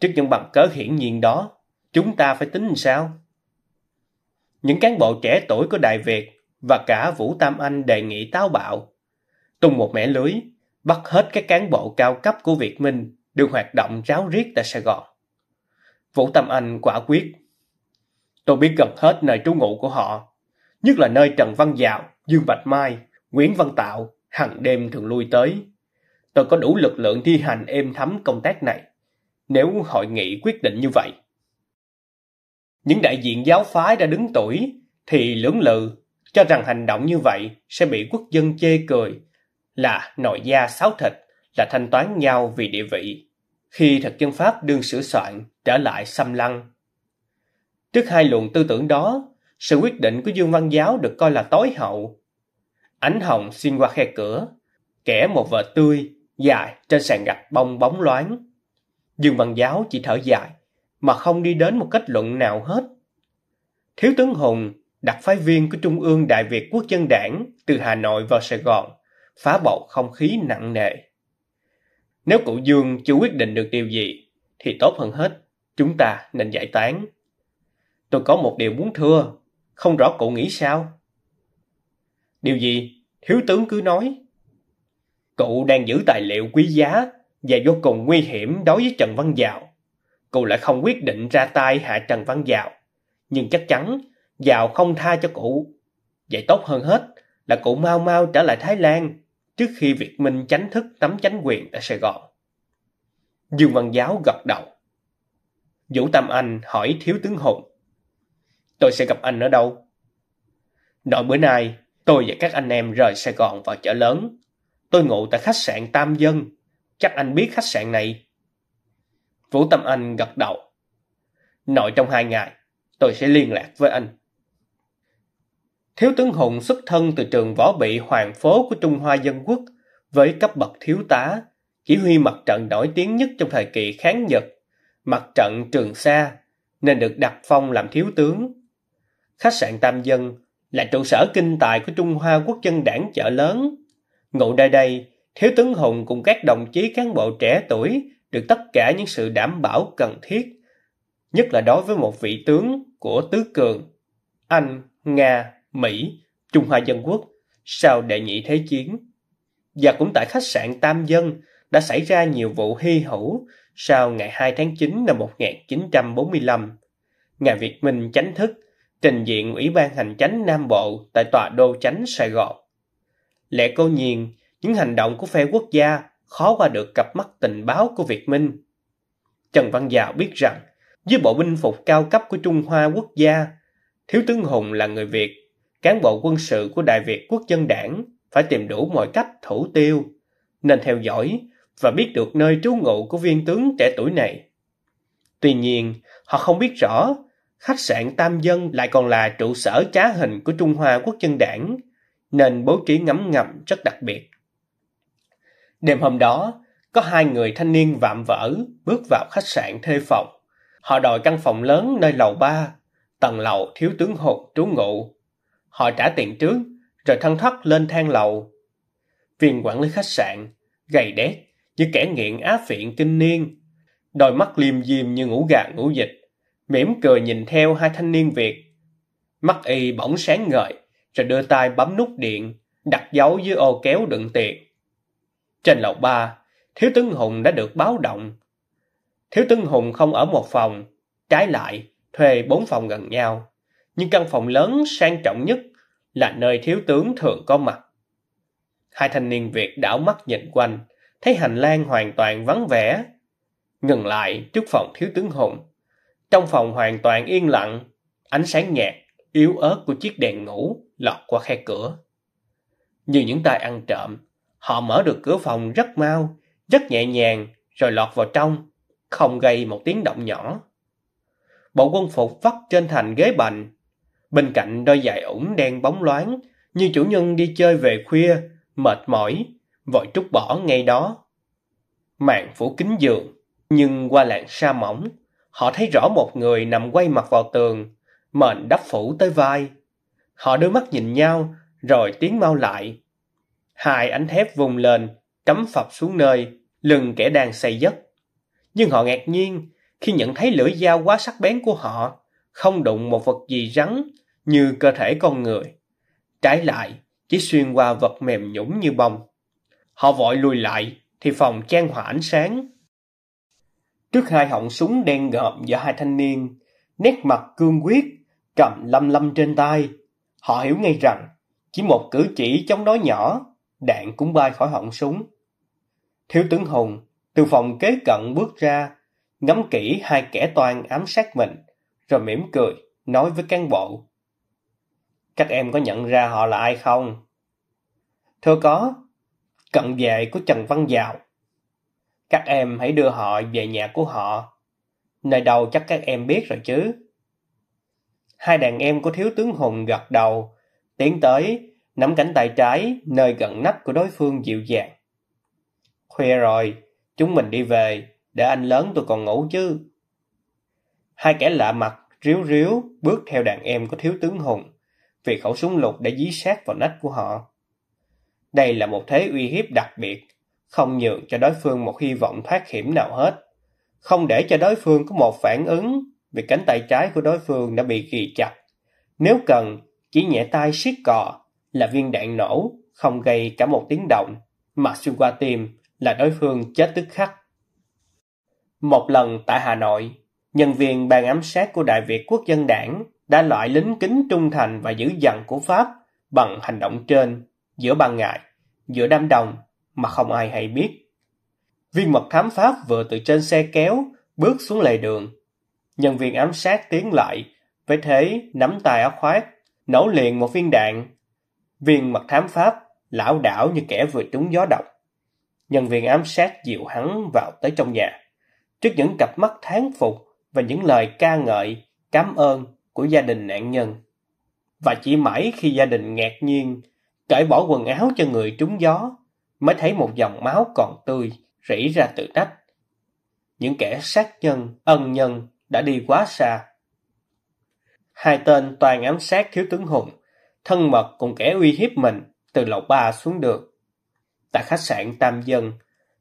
Trước những bằng cớ hiển nhiên đó, chúng ta phải tính sao? Những cán bộ trẻ tuổi của Đại Việt và cả Vũ Tam Anh đề nghị táo bạo. Tung một mẻ lưới, bắt hết các cán bộ cao cấp của Việt Minh được hoạt động ráo riết tại Sài Gòn. Vũ Tam Anh quả quyết. Tôi biết gần hết nơi trú ngụ của họ, nhất là nơi Trần Văn Dạo, Dương Bạch Mai, Nguyễn Văn Tạo hàng đêm thường lui tới. Tôi có đủ lực lượng thi hành êm thấm công tác này, nếu hội nghị quyết định như vậy. Những đại diện giáo phái đã đứng tuổi thì lưỡng lự cho rằng hành động như vậy sẽ bị quốc dân chê cười là nội gia sáo thịt là thanh toán nhau vì địa vị khi thực dân Pháp đương sửa soạn trở lại xâm lăng. Trước hai luồng tư tưởng đó, sự quyết định của Dương Văn Giáo được coi là tối hậu. Ánh hồng xuyên qua khe cửa, kẻ một vợ tươi, dài trên sàn gạch bông bóng loáng. Dương Văn Giáo chỉ thở dài, mà không đi đến một kết luận nào hết. Thiếu tướng Hùng, đặc phái viên của Trung ương Đại Việt Quốc dân đảng từ Hà Nội vào Sài Gòn, phá bầu không khí nặng nề. Nếu cụ Dương chưa quyết định được điều gì, thì tốt hơn hết, chúng ta nên giải tán. Tôi có một điều muốn thưa, không rõ cụ nghĩ sao? Điều gì? Thiếu tướng cứ nói. Cụ đang giữ tài liệu quý giá và vô cùng nguy hiểm đối với Trần Văn Dạo. Cậu lại không quyết định ra tay hạ Trần Văn Dạo. Nhưng chắc chắn Dạo không tha cho cụ. Vậy tốt hơn hết là cụ mau mau trở lại Thái Lan trước khi Việt Minh chánh thức nắm chánh quyền tại Sài Gòn. Dương Văn Giáo gật đầu. Vũ Tam Anh hỏi Thiếu tướng Hùng. Tôi sẽ gặp anh ở đâu? Nội bữa nay, tôi và các anh em rời Sài Gòn vào chợ lớn. Tôi ngủ tại khách sạn Tam Dân. Chắc anh biết khách sạn này Vũ Tâm Anh gật đầu. Nội trong hai ngày, tôi sẽ liên lạc với anh. Thiếu tướng Hùng xuất thân từ trường võ bị hoàng phố của Trung Hoa Dân Quốc với cấp bậc thiếu tá, chỉ huy mặt trận nổi tiếng nhất trong thời kỳ kháng Nhật, mặt trận Trường Sa, nên được đặt phong làm thiếu tướng. Khách sạn Tam Dân là trụ sở kinh tài của Trung Hoa Quốc dân đảng chợ lớn. Ngụ đây đây, Thiếu tướng Hùng cùng các đồng chí cán bộ trẻ tuổi được tất cả những sự đảm bảo cần thiết, nhất là đối với một vị tướng của tứ cường Anh, Nga, Mỹ, Trung Hoa Dân Quốc sau đệ nhị thế chiến. Và cũng tại khách sạn Tam Dân đã xảy ra nhiều vụ hy hữu sau ngày 2 tháng 9 năm 1945. Ngài Việt Minh chánh thức trình diện Ủy ban Hành chánh Nam Bộ tại tòa đô chánh Sài Gòn. Lẽ câu nhiên, những hành động của phe quốc gia khó qua được cặp mắt tình báo của Việt Minh. Trần Văn Dạo biết rằng, với bộ binh phục cao cấp của Trung Hoa quốc gia, Thiếu tướng Hùng là người Việt, cán bộ quân sự của Đại Việt Quốc dân đảng phải tìm đủ mọi cách thủ tiêu, nên theo dõi và biết được nơi trú ngụ của viên tướng trẻ tuổi này. Tuy nhiên, họ không biết rõ khách sạn Tam Dân lại còn là trụ sở trá hình của Trung Hoa Quốc dân đảng, nên bố trí ngắm ngầm rất đặc biệt. Đêm hôm đó, có hai người thanh niên vạm vỡ bước vào khách sạn thuê phòng. Họ đòi căn phòng lớn nơi lầu ba tầng lầu thiếu tướng hồn trú ngụ. Họ trả tiền trước, rồi thân thoát lên thang lầu. Viên quản lý khách sạn, gầy đét, như kẻ nghiện á phiện kinh niên. Đôi mắt liềm diềm như ngủ gà ngủ dịch, mỉm cười nhìn theo hai thanh niên Việt. Mắt y bỗng sáng ngời, rồi đưa tay bấm nút điện, đặt dấu dưới ô kéo đựng tiền trên lầu ba Thiếu tướng Hùng đã được báo động. Thiếu tướng Hùng không ở một phòng, trái lại thuê bốn phòng gần nhau. Nhưng căn phòng lớn sang trọng nhất là nơi thiếu tướng thường có mặt. Hai thanh niên Việt đảo mắt nhìn quanh, thấy hành lang hoàn toàn vắng vẻ. Ngừng lại trước phòng thiếu tướng Hùng. Trong phòng hoàn toàn yên lặng, ánh sáng nhạt, yếu ớt của chiếc đèn ngủ lọt qua khe cửa. Như những tai ăn trộm, Họ mở được cửa phòng rất mau, rất nhẹ nhàng, rồi lọt vào trong, không gây một tiếng động nhỏ. Bộ quân phục vắt trên thành ghế bành. Bên cạnh đôi giày ủng đen bóng loáng, như chủ nhân đi chơi về khuya, mệt mỏi, vội trút bỏ ngay đó. Mạng phủ kính giường, nhưng qua làn sa mỏng, họ thấy rõ một người nằm quay mặt vào tường, mền đắp phủ tới vai. Họ đưa mắt nhìn nhau, rồi tiến mau lại, hai ánh thép vùng lên, cắm phập xuống nơi, lừng kẻ đang say giấc. Nhưng họ ngạc nhiên khi nhận thấy lưỡi dao quá sắc bén của họ không đụng một vật gì rắn như cơ thể con người. Trái lại, chỉ xuyên qua vật mềm nhũng như bông. Họ vội lùi lại thì phòng trang hỏa ánh sáng. Trước hai họng súng đen ngợm giữa hai thanh niên, nét mặt cương quyết, cầm lâm lâm trên tay, họ hiểu ngay rằng chỉ một cử chỉ chống đối nhỏ đạn cũng bay khỏi họng súng. Thiếu tướng Hùng từ phòng kế cận bước ra, ngắm kỹ hai kẻ toan ám sát mình, rồi mỉm cười, nói với cán bộ. Các em có nhận ra họ là ai không? Thưa có, cận vệ của Trần Văn Dạo. Các em hãy đưa họ về nhà của họ. Nơi đầu chắc các em biết rồi chứ. Hai đàn em của thiếu tướng Hùng gật đầu, tiến tới nắm cánh tay trái nơi gần nách của đối phương dịu dàng. Khuya rồi, chúng mình đi về, để anh lớn tôi còn ngủ chứ. Hai kẻ lạ mặt, ríu ríu, bước theo đàn em của thiếu tướng Hùng, vì khẩu súng lục đã dí sát vào nách của họ. Đây là một thế uy hiếp đặc biệt, không nhượng cho đối phương một hy vọng thoát hiểm nào hết. Không để cho đối phương có một phản ứng vì cánh tay trái của đối phương đã bị ghi chặt. Nếu cần, chỉ nhẹ tay siết cò là viên đạn nổ, không gây cả một tiếng động, mà xuyên qua tim là đối phương chết tức khắc. Một lần tại Hà Nội, nhân viên ban ám sát của Đại Việt Quốc dân đảng đã loại lính kính trung thành và dữ dằn của Pháp bằng hành động trên, giữa ban ngày, giữa đám đồng mà không ai hay biết. Viên mật thám Pháp vừa từ trên xe kéo bước xuống lề đường. Nhân viên ám sát tiến lại, với thế nắm tay áo khoác, nổ liền một viên đạn Viên mật thám pháp, lão đảo như kẻ vừa trúng gió độc. Nhân viên ám sát dịu hắn vào tới trong nhà. Trước những cặp mắt tháng phục và những lời ca ngợi, cảm ơn của gia đình nạn nhân. Và chỉ mãi khi gia đình ngạc nhiên, cởi bỏ quần áo cho người trúng gió, mới thấy một dòng máu còn tươi rỉ ra từ nách. Những kẻ sát nhân, ân nhân đã đi quá xa. Hai tên toàn ám sát thiếu tướng Hùng thân mật cùng kẻ uy hiếp mình từ lầu ba xuống được Tại khách sạn Tam Dân,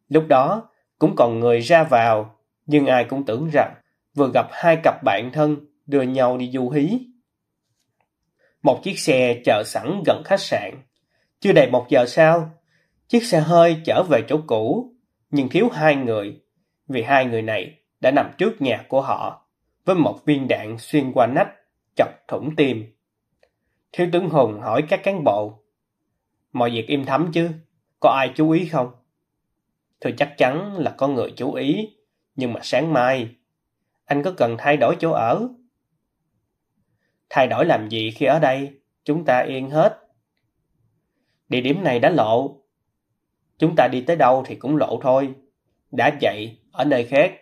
lúc đó cũng còn người ra vào, nhưng ai cũng tưởng rằng vừa gặp hai cặp bạn thân đưa nhau đi du hí. Một chiếc xe chờ sẵn gần khách sạn. Chưa đầy một giờ sau, chiếc xe hơi trở về chỗ cũ, nhưng thiếu hai người, vì hai người này đã nằm trước nhà của họ với một viên đạn xuyên qua nách chọc thủng tim. Thiếu tướng Hùng hỏi các cán bộ. Mọi việc im thấm chứ, có ai chú ý không? Thưa chắc chắn là có người chú ý, nhưng mà sáng mai, anh có cần thay đổi chỗ ở? Thay đổi làm gì khi ở đây, chúng ta yên hết. Địa điểm này đã lộ, chúng ta đi tới đâu thì cũng lộ thôi. Đã vậy, ở nơi khác,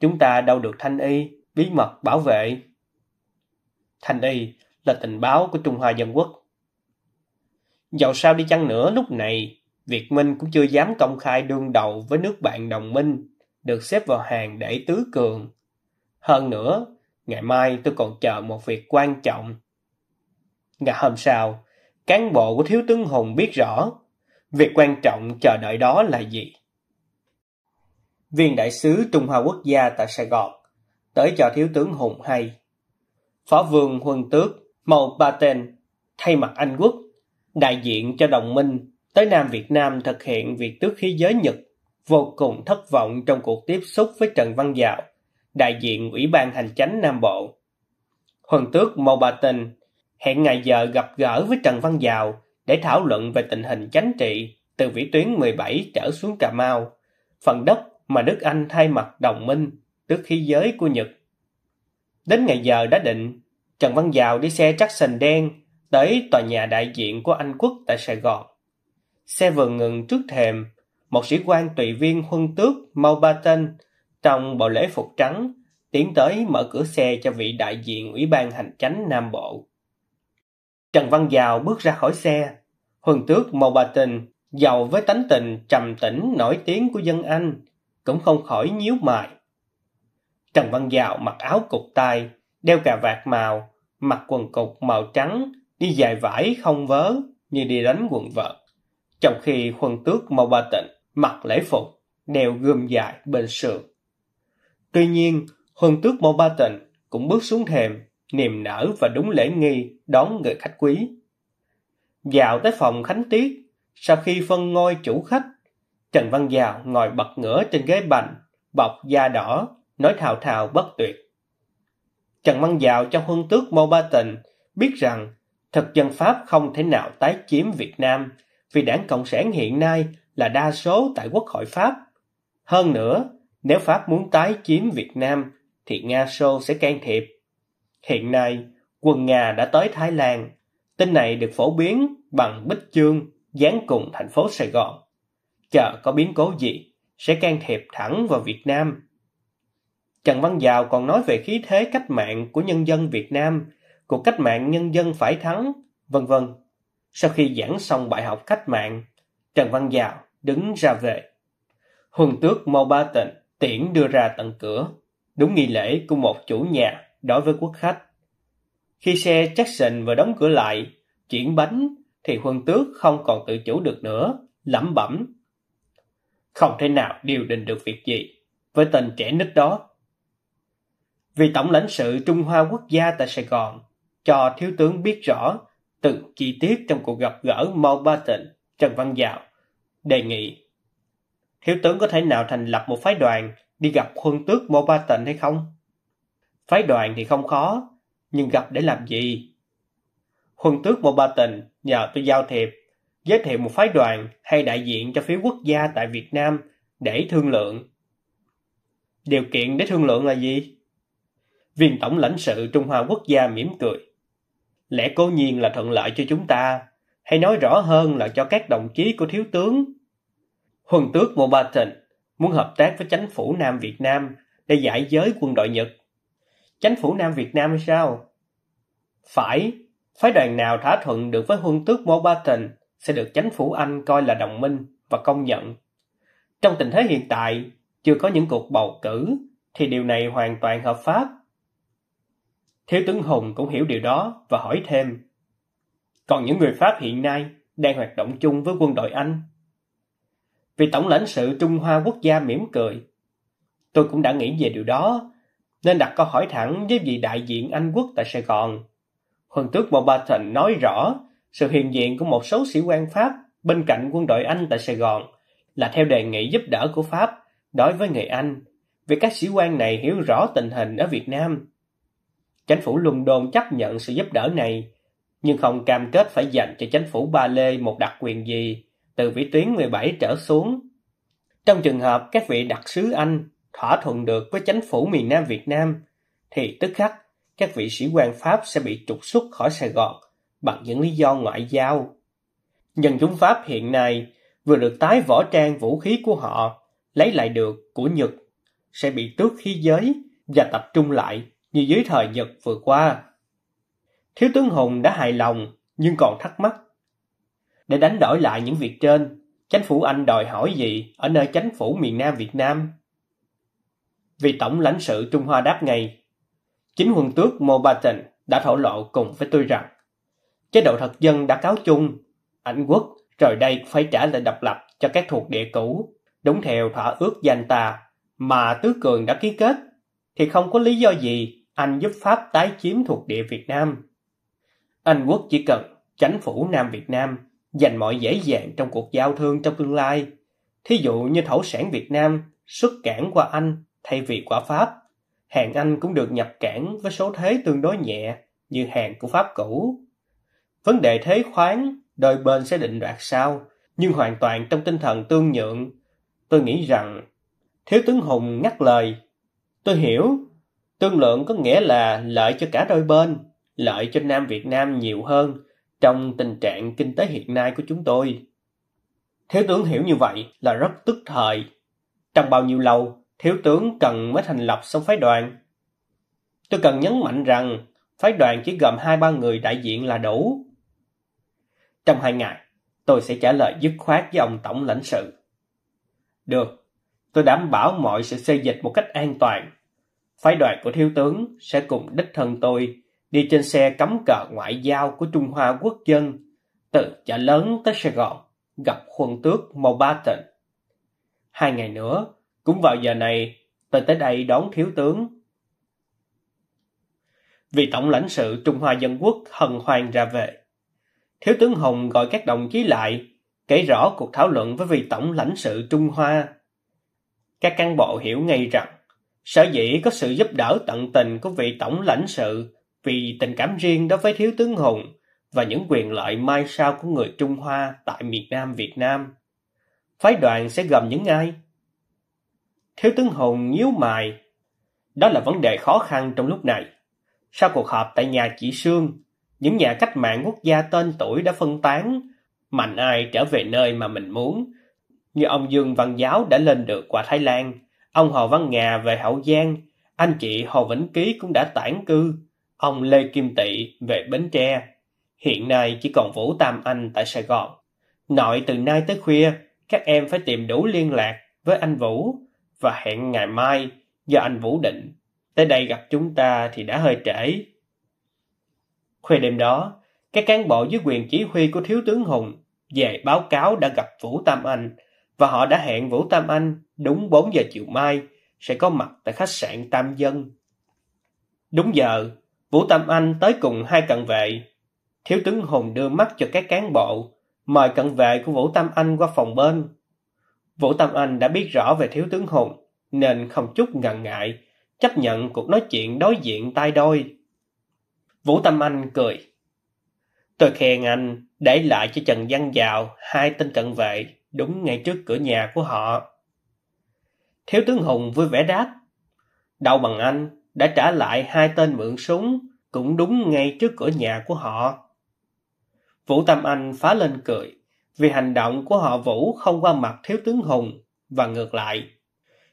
chúng ta đâu được thanh y, bí mật bảo vệ. Thanh y, là tình báo của Trung Hoa Dân Quốc. Dẫu sao đi chăng nữa lúc này, Việt Minh cũng chưa dám công khai đương đầu với nước bạn đồng minh, được xếp vào hàng để tứ cường. Hơn nữa, ngày mai tôi còn chờ một việc quan trọng. Ngày hôm sau, cán bộ của Thiếu tướng Hùng biết rõ, việc quan trọng chờ đợi đó là gì. Viên đại sứ Trung Hoa Quốc gia tại Sài Gòn tới cho Thiếu tướng Hùng hay. Phó vương Huân Tước Mậu Paten, thay mặt Anh quốc, đại diện cho đồng minh tới Nam Việt Nam thực hiện việc tước khí giới Nhật, vô cùng thất vọng trong cuộc tiếp xúc với Trần Văn Dạo, đại diện Ủy ban Hành chánh Nam Bộ. Huân tước Mậu Paten hẹn ngày giờ gặp gỡ với Trần Văn Dạo để thảo luận về tình hình chánh trị từ vĩ tuyến 17 trở xuống Cà Mau, phần đất mà nước Anh thay mặt đồng minh tước khí giới của Nhật. Đến ngày giờ đã định, Trần Văn Dào đi xe Jackson đen tới tòa nhà đại diện của Anh Quốc tại Sài Gòn. Xe vừa ngừng trước thềm, một sĩ quan tùy viên huân tước Maubaten trong bộ lễ phục trắng tiến tới mở cửa xe cho vị đại diện Ủy ban Hành chánh Nam Bộ. Trần Văn Dào bước ra khỏi xe. Huân tước Maubaten giàu với tánh tình trầm tĩnh nổi tiếng của dân Anh cũng không khỏi nhíu mày. Trần Văn Dào mặc áo cục tay, đeo cà vạt màu, mặc quần cục màu trắng, đi dài vải không vớ như đi đánh quần vợt. Trong khi khuân tước màu ba tịnh, mặc lễ phục, đeo gươm dài bên sườn. Tuy nhiên, huân tước màu ba tịnh cũng bước xuống thềm, niềm nở và đúng lễ nghi đón người khách quý. Dạo tới phòng khánh tiết, sau khi phân ngôi chủ khách, Trần Văn Dạo ngồi bật ngửa trên ghế bành, bọc da đỏ, nói thào thào bất tuyệt. Trần Văn Dạo trong huân tước Mô Ba Tịnh biết rằng thực dân Pháp không thể nào tái chiếm Việt Nam vì đảng Cộng sản hiện nay là đa số tại Quốc hội Pháp. Hơn nữa, nếu Pháp muốn tái chiếm Việt Nam thì Nga Xô sẽ can thiệp. Hiện nay, quân Nga đã tới Thái Lan. Tin này được phổ biến bằng bích chương dán cùng thành phố Sài Gòn. Chợ có biến cố gì, sẽ can thiệp thẳng vào Việt Nam. Trần Văn Dào còn nói về khí thế cách mạng của nhân dân Việt Nam, cuộc cách mạng nhân dân phải thắng, vân vân. Sau khi giảng xong bài học cách mạng, Trần Văn Dào đứng ra về. Huân tước Mau Ba Tịnh tiễn đưa ra tận cửa, đúng nghi lễ của một chủ nhà đối với quốc khách. Khi xe chắc Jackson vừa đóng cửa lại, chuyển bánh thì Huân tước không còn tự chủ được nữa, lẩm bẩm. Không thể nào điều định được việc gì với tên trẻ nít đó vì Tổng lãnh sự Trung Hoa quốc gia tại Sài Gòn cho Thiếu tướng biết rõ từng chi tiết trong cuộc gặp gỡ Mao Trần Văn Dạo, đề nghị Thiếu tướng có thể nào thành lập một phái đoàn đi gặp khuân tước Mao hay không? Phái đoàn thì không khó, nhưng gặp để làm gì? Khuân tước Mao nhờ tôi giao thiệp, giới thiệu một phái đoàn hay đại diện cho phía quốc gia tại Việt Nam để thương lượng. Điều kiện để thương lượng là gì? viên tổng lãnh sự Trung Hoa quốc gia mỉm cười. Lẽ cố nhiên là thuận lợi cho chúng ta, hay nói rõ hơn là cho các đồng chí của thiếu tướng. Huân tước Moubatin muốn hợp tác với chính phủ Nam Việt Nam để giải giới quân đội Nhật. Chính phủ Nam Việt Nam sao? Phải, phái đoàn nào thỏa thuận được với huân tước Moubatin sẽ được chính phủ Anh coi là đồng minh và công nhận. Trong tình thế hiện tại, chưa có những cuộc bầu cử, thì điều này hoàn toàn hợp pháp Thiếu tướng Hùng cũng hiểu điều đó và hỏi thêm. Còn những người Pháp hiện nay đang hoạt động chung với quân đội Anh. Vì Tổng lãnh sự Trung Hoa quốc gia mỉm cười. Tôi cũng đã nghĩ về điều đó, nên đặt câu hỏi thẳng với vị đại diện Anh quốc tại Sài Gòn. Huân tước Mountbatten nói rõ sự hiện diện của một số sĩ quan Pháp bên cạnh quân đội Anh tại Sài Gòn là theo đề nghị giúp đỡ của Pháp đối với người Anh, vì các sĩ quan này hiểu rõ tình hình ở Việt Nam Chính phủ London chấp nhận sự giúp đỡ này, nhưng không cam kết phải dành cho chính phủ Ba Lê một đặc quyền gì từ vĩ tuyến 17 trở xuống. Trong trường hợp các vị đặc sứ Anh thỏa thuận được với chính phủ miền Nam Việt Nam, thì tức khắc các vị sĩ quan Pháp sẽ bị trục xuất khỏi Sài Gòn bằng những lý do ngoại giao. Dân chúng Pháp hiện nay vừa được tái võ trang vũ khí của họ, lấy lại được của Nhật, sẽ bị tước khí giới và tập trung lại như dưới thời Nhật vừa qua. Thiếu tướng Hùng đã hài lòng nhưng còn thắc mắc. Để đánh đổi lại những việc trên, chánh phủ Anh đòi hỏi gì ở nơi chánh phủ miền Nam Việt Nam? Vì Tổng lãnh sự Trung Hoa đáp ngay, chính huân tước Moubatten đã thổ lộ cùng với tôi rằng chế độ thực dân đã cáo chung, ảnh quốc rồi đây phải trả lại độc lập cho các thuộc địa cũ, đúng theo thỏa ước danh ta mà Tứ Cường đã ký kết, thì không có lý do gì anh giúp Pháp tái chiếm thuộc địa Việt Nam. Anh quốc chỉ cần chánh phủ Nam Việt Nam dành mọi dễ dàng trong cuộc giao thương trong tương lai. Thí dụ như thổ sản Việt Nam xuất cảng qua Anh thay vì qua Pháp. Hàng Anh cũng được nhập cảng với số thế tương đối nhẹ như hàng của Pháp cũ. Vấn đề thế khoáng, đôi bên sẽ định đoạt sau, nhưng hoàn toàn trong tinh thần tương nhượng. Tôi nghĩ rằng, Thiếu tướng Hùng ngắt lời. Tôi hiểu, Tương lượng có nghĩa là lợi cho cả đôi bên, lợi cho Nam Việt Nam nhiều hơn trong tình trạng kinh tế hiện nay của chúng tôi. Thiếu tướng hiểu như vậy là rất tức thời. Trong bao nhiêu lâu, thiếu tướng cần mới thành lập xong phái đoàn. Tôi cần nhấn mạnh rằng phái đoàn chỉ gồm hai ba người đại diện là đủ. Trong hai ngày, tôi sẽ trả lời dứt khoát với ông tổng lãnh sự. Được, tôi đảm bảo mọi sự xây dịch một cách an toàn phái đoàn của thiếu tướng sẽ cùng đích thân tôi đi trên xe cắm cờ ngoại giao của Trung Hoa quốc dân từ chợ lớn tới Sài Gòn gặp khuân tước Mountbatten. Hai ngày nữa, cũng vào giờ này, tôi tới đây đón thiếu tướng. Vì tổng lãnh sự Trung Hoa Dân Quốc hân hoan ra về, thiếu tướng Hồng gọi các đồng chí lại, kể rõ cuộc thảo luận với vị tổng lãnh sự Trung Hoa. Các cán bộ hiểu ngay rằng Sở dĩ có sự giúp đỡ tận tình của vị tổng lãnh sự vì tình cảm riêng đối với thiếu tướng Hùng và những quyền lợi mai sau của người Trung Hoa tại miền Nam Việt Nam. Phái đoàn sẽ gồm những ai? Thiếu tướng Hùng nhíu mày. Đó là vấn đề khó khăn trong lúc này. Sau cuộc họp tại nhà chị Sương, những nhà cách mạng quốc gia tên tuổi đã phân tán, mạnh ai trở về nơi mà mình muốn, như ông Dương Văn Giáo đã lên được qua Thái Lan – Ông Hồ Văn Ngà về Hậu Giang, anh chị Hồ Vĩnh Ký cũng đã tản cư, ông Lê Kim Tị về Bến Tre. Hiện nay chỉ còn Vũ Tam Anh tại Sài Gòn. Nội từ nay tới khuya, các em phải tìm đủ liên lạc với anh Vũ và hẹn ngày mai do anh Vũ định. Tới đây gặp chúng ta thì đã hơi trễ. Khuya đêm đó, các cán bộ dưới quyền chỉ huy của Thiếu tướng Hùng về báo cáo đã gặp Vũ Tam Anh và họ đã hẹn Vũ Tam Anh đúng 4 giờ chiều mai sẽ có mặt tại khách sạn Tam Dân. Đúng giờ, Vũ Tam Anh tới cùng hai cận vệ. Thiếu tướng Hùng đưa mắt cho các cán bộ, mời cận vệ của Vũ Tam Anh qua phòng bên. Vũ Tam Anh đã biết rõ về Thiếu tướng Hùng, nên không chút ngần ngại, chấp nhận cuộc nói chuyện đối diện tay đôi. Vũ Tam Anh cười. Tôi khen anh, để lại cho Trần Văn Dào hai tên cận vệ đúng ngay trước cửa nhà của họ. Thiếu tướng Hùng vui vẻ đáp, Đậu bằng anh đã trả lại hai tên mượn súng cũng đúng ngay trước cửa nhà của họ. Vũ Tâm Anh phá lên cười vì hành động của họ Vũ không qua mặt Thiếu tướng Hùng và ngược lại.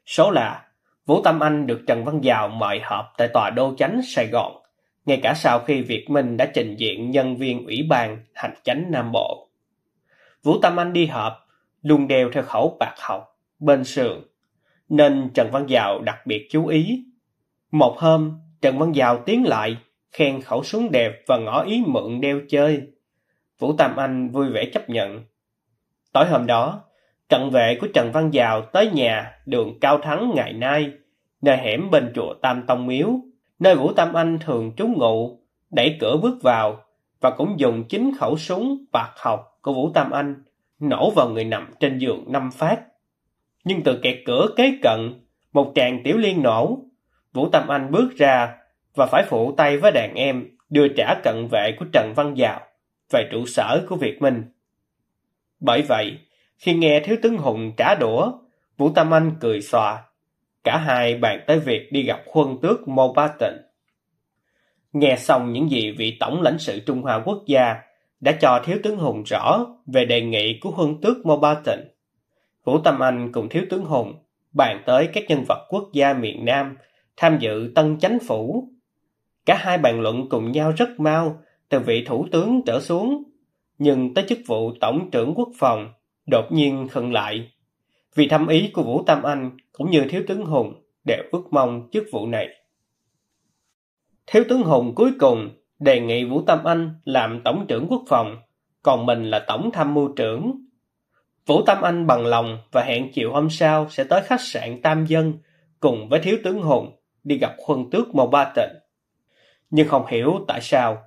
Số là Vũ Tâm Anh được Trần Văn Dào mời họp tại tòa đô chánh Sài Gòn, ngay cả sau khi Việt Minh đã trình diện nhân viên Ủy ban Hành chánh Nam Bộ. Vũ Tâm Anh đi họp luôn đeo theo khẩu bạc học bên sườn, nên Trần Văn Dào đặc biệt chú ý. Một hôm, Trần Văn Dào tiến lại, khen khẩu súng đẹp và ngỏ ý mượn đeo chơi. Vũ Tam Anh vui vẻ chấp nhận. Tối hôm đó, cận vệ của Trần Văn Dào tới nhà đường Cao Thắng ngày nay, nơi hẻm bên chùa Tam Tông Miếu, nơi Vũ Tam Anh thường trú ngụ, đẩy cửa bước vào và cũng dùng chính khẩu súng bạc học của Vũ Tam Anh nổ vào người nằm trên giường năm phát. Nhưng từ kẹt cửa kế cận, một tràng tiểu liên nổ. Vũ Tâm Anh bước ra và phải phụ tay với đàn em đưa trả cận vệ của Trần Văn Dạo về trụ sở của Việt Minh. Bởi vậy, khi nghe Thiếu tướng Hùng trả đũa, Vũ Tâm Anh cười xòa. Cả hai bàn tới việc đi gặp khuân tước Mô Ba Tịnh. Nghe xong những gì vị tổng lãnh sự Trung Hoa quốc gia đã cho Thiếu tướng Hùng rõ về đề nghị của huân tước Mountbatten. Vũ Tâm Anh cùng Thiếu tướng Hùng bàn tới các nhân vật quốc gia miền Nam tham dự tân chánh phủ. Cả hai bàn luận cùng nhau rất mau, từ vị thủ tướng trở xuống, nhưng tới chức vụ tổng trưởng quốc phòng đột nhiên khựng lại. Vì thâm ý của Vũ Tam Anh cũng như Thiếu tướng Hùng đều ước mong chức vụ này. Thiếu tướng Hùng cuối cùng đề nghị Vũ Tâm Anh làm Tổng trưởng Quốc phòng, còn mình là Tổng Tham mưu trưởng. Vũ Tâm Anh bằng lòng và hẹn chiều hôm sau sẽ tới khách sạn Tam Dân cùng với Thiếu tướng Hùng đi gặp Khuân Tước Mô Ba Tịnh. Nhưng không hiểu tại sao,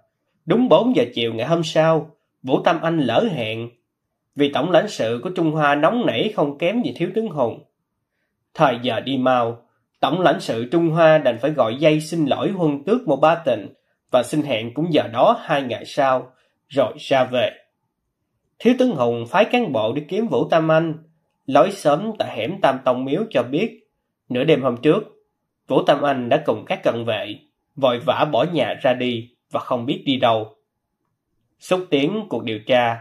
đúng 4 giờ chiều ngày hôm sau, Vũ Tâm Anh lỡ hẹn vì tổng lãnh sự của Trung Hoa nóng nảy không kém gì Thiếu tướng Hùng. Thời giờ đi mau, tổng lãnh sự Trung Hoa đành phải gọi dây xin lỗi huân tước Mô ba Tịnh và xin hẹn cũng giờ đó hai ngày sau, rồi ra về. Thiếu tướng Hùng phái cán bộ đi kiếm Vũ Tam Anh, lối sớm tại hẻm Tam Tông Miếu cho biết, nửa đêm hôm trước, Vũ Tam Anh đã cùng các cận vệ, vội vã bỏ nhà ra đi và không biết đi đâu. Xúc tiến cuộc điều tra,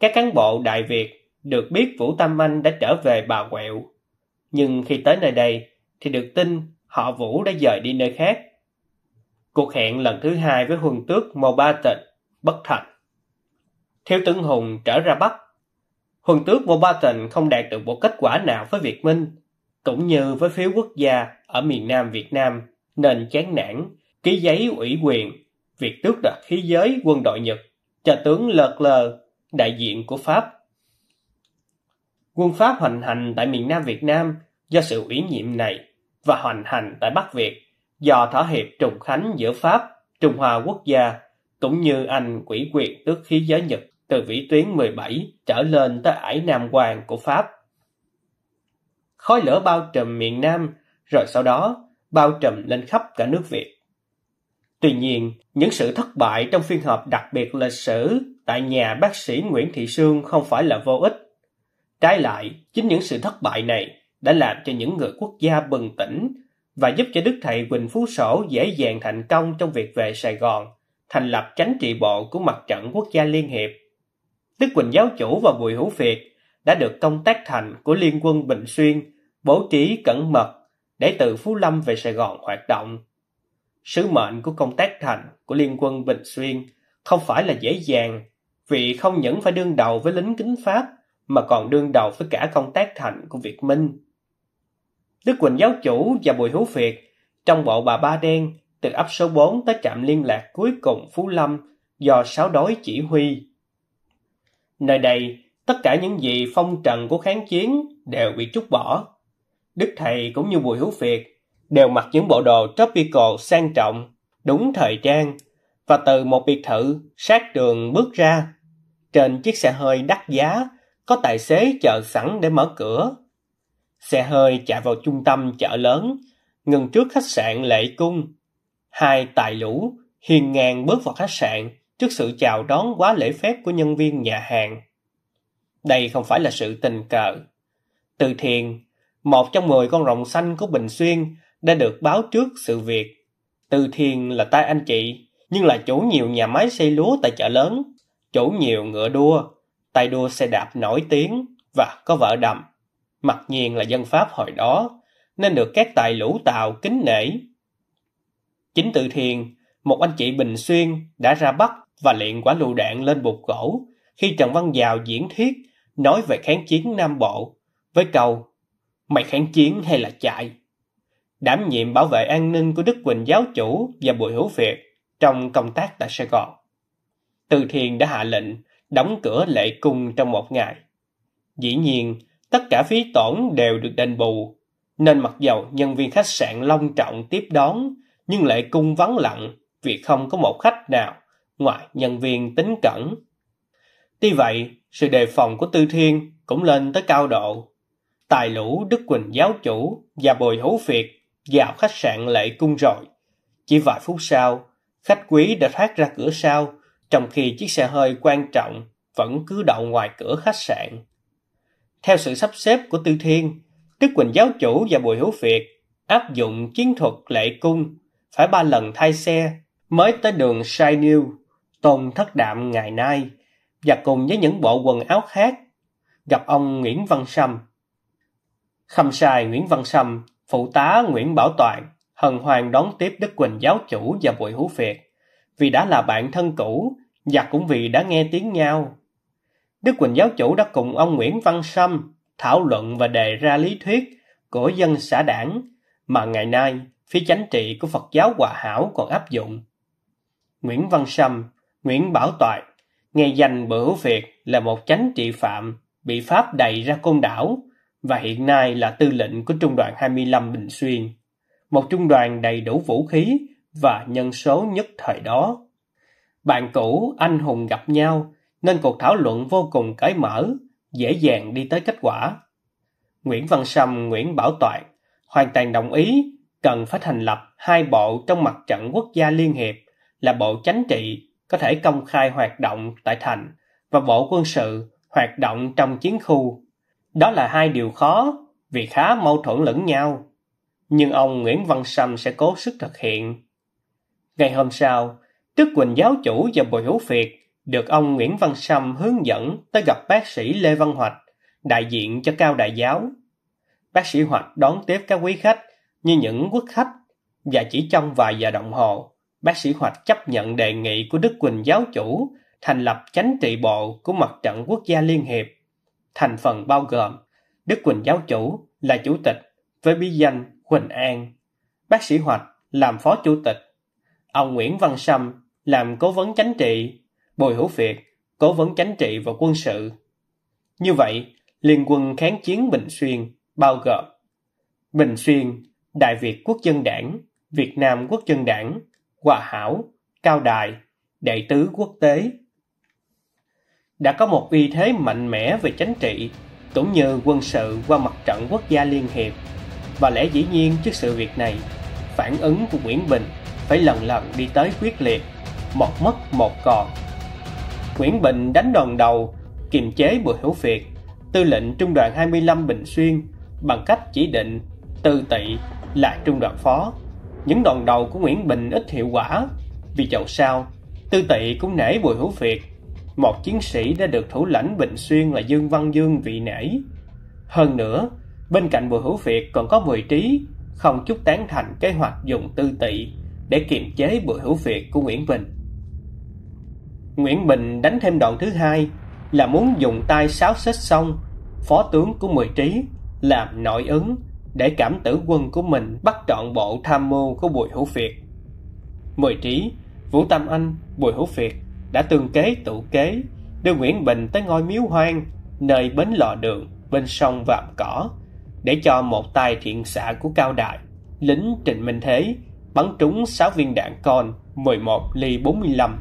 các cán bộ Đại Việt được biết Vũ Tam Anh đã trở về bà quẹo. Nhưng khi tới nơi đây thì được tin họ Vũ đã dời đi nơi khác Cuộc hẹn lần thứ hai với huân tước Mô Ba Tịnh bất thành. Thiếu tướng Hùng trở ra Bắc. Huân tước Mô Ba Tịnh không đạt được một kết quả nào với Việt Minh, cũng như với phía quốc gia ở miền Nam Việt Nam, nên chán nản, ký giấy ủy quyền, việc tước đoạt khí giới quân đội Nhật cho tướng Lợt Lờ, đại diện của Pháp. Quân Pháp hoành hành tại miền Nam Việt Nam do sự ủy nhiệm này và hoành hành tại Bắc Việt do thỏa hiệp trùng khánh giữa Pháp, Trung Hoa quốc gia cũng như Anh quỷ quyền tước khí giới Nhật từ vĩ tuyến 17 trở lên tới ải Nam Hoàng của Pháp. Khói lửa bao trùm miền Nam, rồi sau đó bao trùm lên khắp cả nước Việt. Tuy nhiên, những sự thất bại trong phiên họp đặc biệt lịch sử tại nhà bác sĩ Nguyễn Thị Sương không phải là vô ích. Trái lại, chính những sự thất bại này đã làm cho những người quốc gia bừng tỉnh và giúp cho Đức Thầy Quỳnh Phú Sổ dễ dàng thành công trong việc về Sài Gòn, thành lập chánh trị bộ của Mặt trận Quốc gia Liên Hiệp. Đức Quỳnh Giáo Chủ và Bùi Hữu Việt đã được công tác thành của Liên quân Bình Xuyên bố trí cẩn mật để từ Phú Lâm về Sài Gòn hoạt động. Sứ mệnh của công tác thành của Liên quân Bình Xuyên không phải là dễ dàng vì không những phải đương đầu với lính kính Pháp mà còn đương đầu với cả công tác thành của Việt Minh. Đức Quỳnh giáo chủ và Bùi Hữu Việt trong bộ bà Ba Đen từ ấp số 4 tới trạm liên lạc cuối cùng Phú Lâm do sáu đối chỉ huy. Nơi đây, tất cả những gì phong trần của kháng chiến đều bị trút bỏ. Đức Thầy cũng như Bùi Hữu Việt đều mặc những bộ đồ tropical sang trọng, đúng thời trang, và từ một biệt thự sát đường bước ra. Trên chiếc xe hơi đắt giá, có tài xế chờ sẵn để mở cửa. Xe hơi chạy vào trung tâm chợ lớn, ngừng trước khách sạn lễ Cung. Hai tài lũ hiền ngang bước vào khách sạn trước sự chào đón quá lễ phép của nhân viên nhà hàng. Đây không phải là sự tình cờ. Từ thiền, một trong mười con rồng xanh của Bình Xuyên đã được báo trước sự việc. Từ thiền là tay anh chị, nhưng là chủ nhiều nhà máy xây lúa tại chợ lớn, chủ nhiều ngựa đua, tay đua xe đạp nổi tiếng và có vợ đầm mặc nhiên là dân Pháp hồi đó, nên được các tài lũ tạo kính nể. Chính Từ Thiền, một anh chị Bình Xuyên đã ra bắt và luyện quả lựu đạn lên bột gỗ khi Trần Văn Dào diễn thuyết nói về kháng chiến Nam Bộ với câu Mày kháng chiến hay là chạy? Đảm nhiệm bảo vệ an ninh của Đức Quỳnh giáo chủ và Bùi Hữu Việt trong công tác tại Sài Gòn. Từ Thiền đã hạ lệnh đóng cửa lệ cung trong một ngày. Dĩ nhiên, Tất cả phí tổn đều được đền bù, nên mặc dầu nhân viên khách sạn long trọng tiếp đón, nhưng lại cung vắng lặng vì không có một khách nào ngoài nhân viên tính cẩn. Tuy vậy, sự đề phòng của Tư Thiên cũng lên tới cao độ. Tài lũ Đức Quỳnh giáo chủ và Bồi Hữu Việt vào khách sạn lệ cung rồi. Chỉ vài phút sau, khách quý đã thoát ra cửa sau, trong khi chiếc xe hơi quan trọng vẫn cứ đậu ngoài cửa khách sạn theo sự sắp xếp của Tư Thiên, Đức Quỳnh Giáo Chủ và Bùi Hữu Việt áp dụng chiến thuật lệ cung, phải ba lần thay xe mới tới đường Sai Niu, Tôn Thất Đạm ngày nay, và cùng với những bộ quần áo khác, gặp ông Nguyễn Văn Sâm. Khâm sai Nguyễn Văn Sâm, phụ tá Nguyễn Bảo Toàn, hân hoàng đón tiếp Đức Quỳnh Giáo Chủ và Bùi Hữu Việt, vì đã là bạn thân cũ và cũng vì đã nghe tiếng nhau Đức Quỳnh Giáo Chủ đã cùng ông Nguyễn Văn Sâm thảo luận và đề ra lý thuyết của dân xã đảng mà ngày nay phía chánh trị của Phật giáo Hòa Hảo còn áp dụng. Nguyễn Văn Sâm, Nguyễn Bảo Toại, nghe danh bữa hữu Việt là một chánh trị phạm bị Pháp đẩy ra côn đảo và hiện nay là tư lệnh của Trung đoàn 25 Bình Xuyên, một trung đoàn đầy đủ vũ khí và nhân số nhất thời đó. Bạn cũ anh hùng gặp nhau nên cuộc thảo luận vô cùng cởi mở, dễ dàng đi tới kết quả. Nguyễn Văn Sâm, Nguyễn Bảo Toại hoàn toàn đồng ý cần phải thành lập hai bộ trong mặt trận quốc gia liên hiệp là bộ chánh trị có thể công khai hoạt động tại thành và bộ quân sự hoạt động trong chiến khu. Đó là hai điều khó vì khá mâu thuẫn lẫn nhau. Nhưng ông Nguyễn Văn Sâm sẽ cố sức thực hiện. Ngày hôm sau, Đức Quỳnh giáo chủ và Bùi Hữu Việt được ông Nguyễn Văn Sâm hướng dẫn tới gặp bác sĩ Lê Văn Hoạch, đại diện cho Cao Đại Giáo. Bác sĩ Hoạch đón tiếp các quý khách như những quốc khách và chỉ trong vài giờ đồng hồ, bác sĩ Hoạch chấp nhận đề nghị của Đức Quỳnh Giáo chủ thành lập chánh trị bộ của Mặt trận Quốc gia Liên Hiệp. Thành phần bao gồm Đức Quỳnh Giáo chủ là chủ tịch với bí danh Quỳnh An, bác sĩ Hoạch làm phó chủ tịch, ông Nguyễn Văn Sâm làm cố vấn chánh trị Bùi Hữu Việt, cố vấn chính trị và quân sự. Như vậy, Liên quân kháng chiến Bình Xuyên bao gồm Bình Xuyên, Đại Việt Quốc dân đảng, Việt Nam Quốc dân đảng, Hòa Hảo, Cao Đài, Đại tứ quốc tế. Đã có một uy thế mạnh mẽ về chính trị cũng như quân sự qua mặt trận quốc gia liên hiệp và lẽ dĩ nhiên trước sự việc này phản ứng của Nguyễn Bình phải lần lần đi tới quyết liệt một mất một còn Nguyễn Bình đánh đòn đầu, kiềm chế Bùi Hữu Việt, tư lệnh trung đoàn 25 Bình Xuyên bằng cách chỉ định Tư Tị là trung đoàn phó. Những đòn đầu của Nguyễn Bình ít hiệu quả, vì dầu sao, Tư Tị cũng nể Bùi Hữu Việt, một chiến sĩ đã được thủ lãnh Bình Xuyên là Dương Văn Dương vị nể. Hơn nữa, bên cạnh Bùi Hữu Việt còn có vị Trí, không chút tán thành kế hoạch dùng Tư Tị để kiềm chế Bùi Hữu Việt của Nguyễn Bình. Nguyễn Bình đánh thêm đoạn thứ hai là muốn dùng tay sáo xích xong phó tướng của Mười Trí làm nội ứng để cảm tử quân của mình bắt trọn bộ tham mưu của Bùi Hữu Việt. Mười Trí, Vũ Tam Anh, Bùi Hữu Việt đã tương kế tụ kế đưa Nguyễn Bình tới ngôi miếu hoang nơi bến lò đường bên sông Vạm Cỏ để cho một tay thiện xạ của Cao Đại lính Trịnh Minh Thế bắn trúng 6 viên đạn con 11 ly 45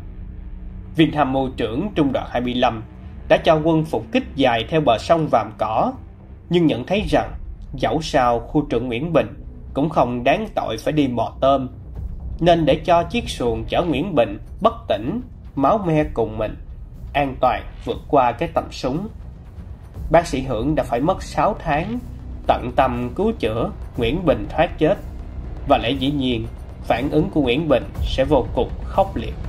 viên tham mưu trưởng trung đoàn 25 đã cho quân phục kích dài theo bờ sông Vàm Cỏ, nhưng nhận thấy rằng dẫu sao khu trưởng Nguyễn Bình cũng không đáng tội phải đi mò tôm, nên để cho chiếc xuồng chở Nguyễn Bình bất tỉnh, máu me cùng mình, an toàn vượt qua cái tầm súng. Bác sĩ Hưởng đã phải mất 6 tháng tận tâm cứu chữa Nguyễn Bình thoát chết và lẽ dĩ nhiên phản ứng của Nguyễn Bình sẽ vô cùng khốc liệt.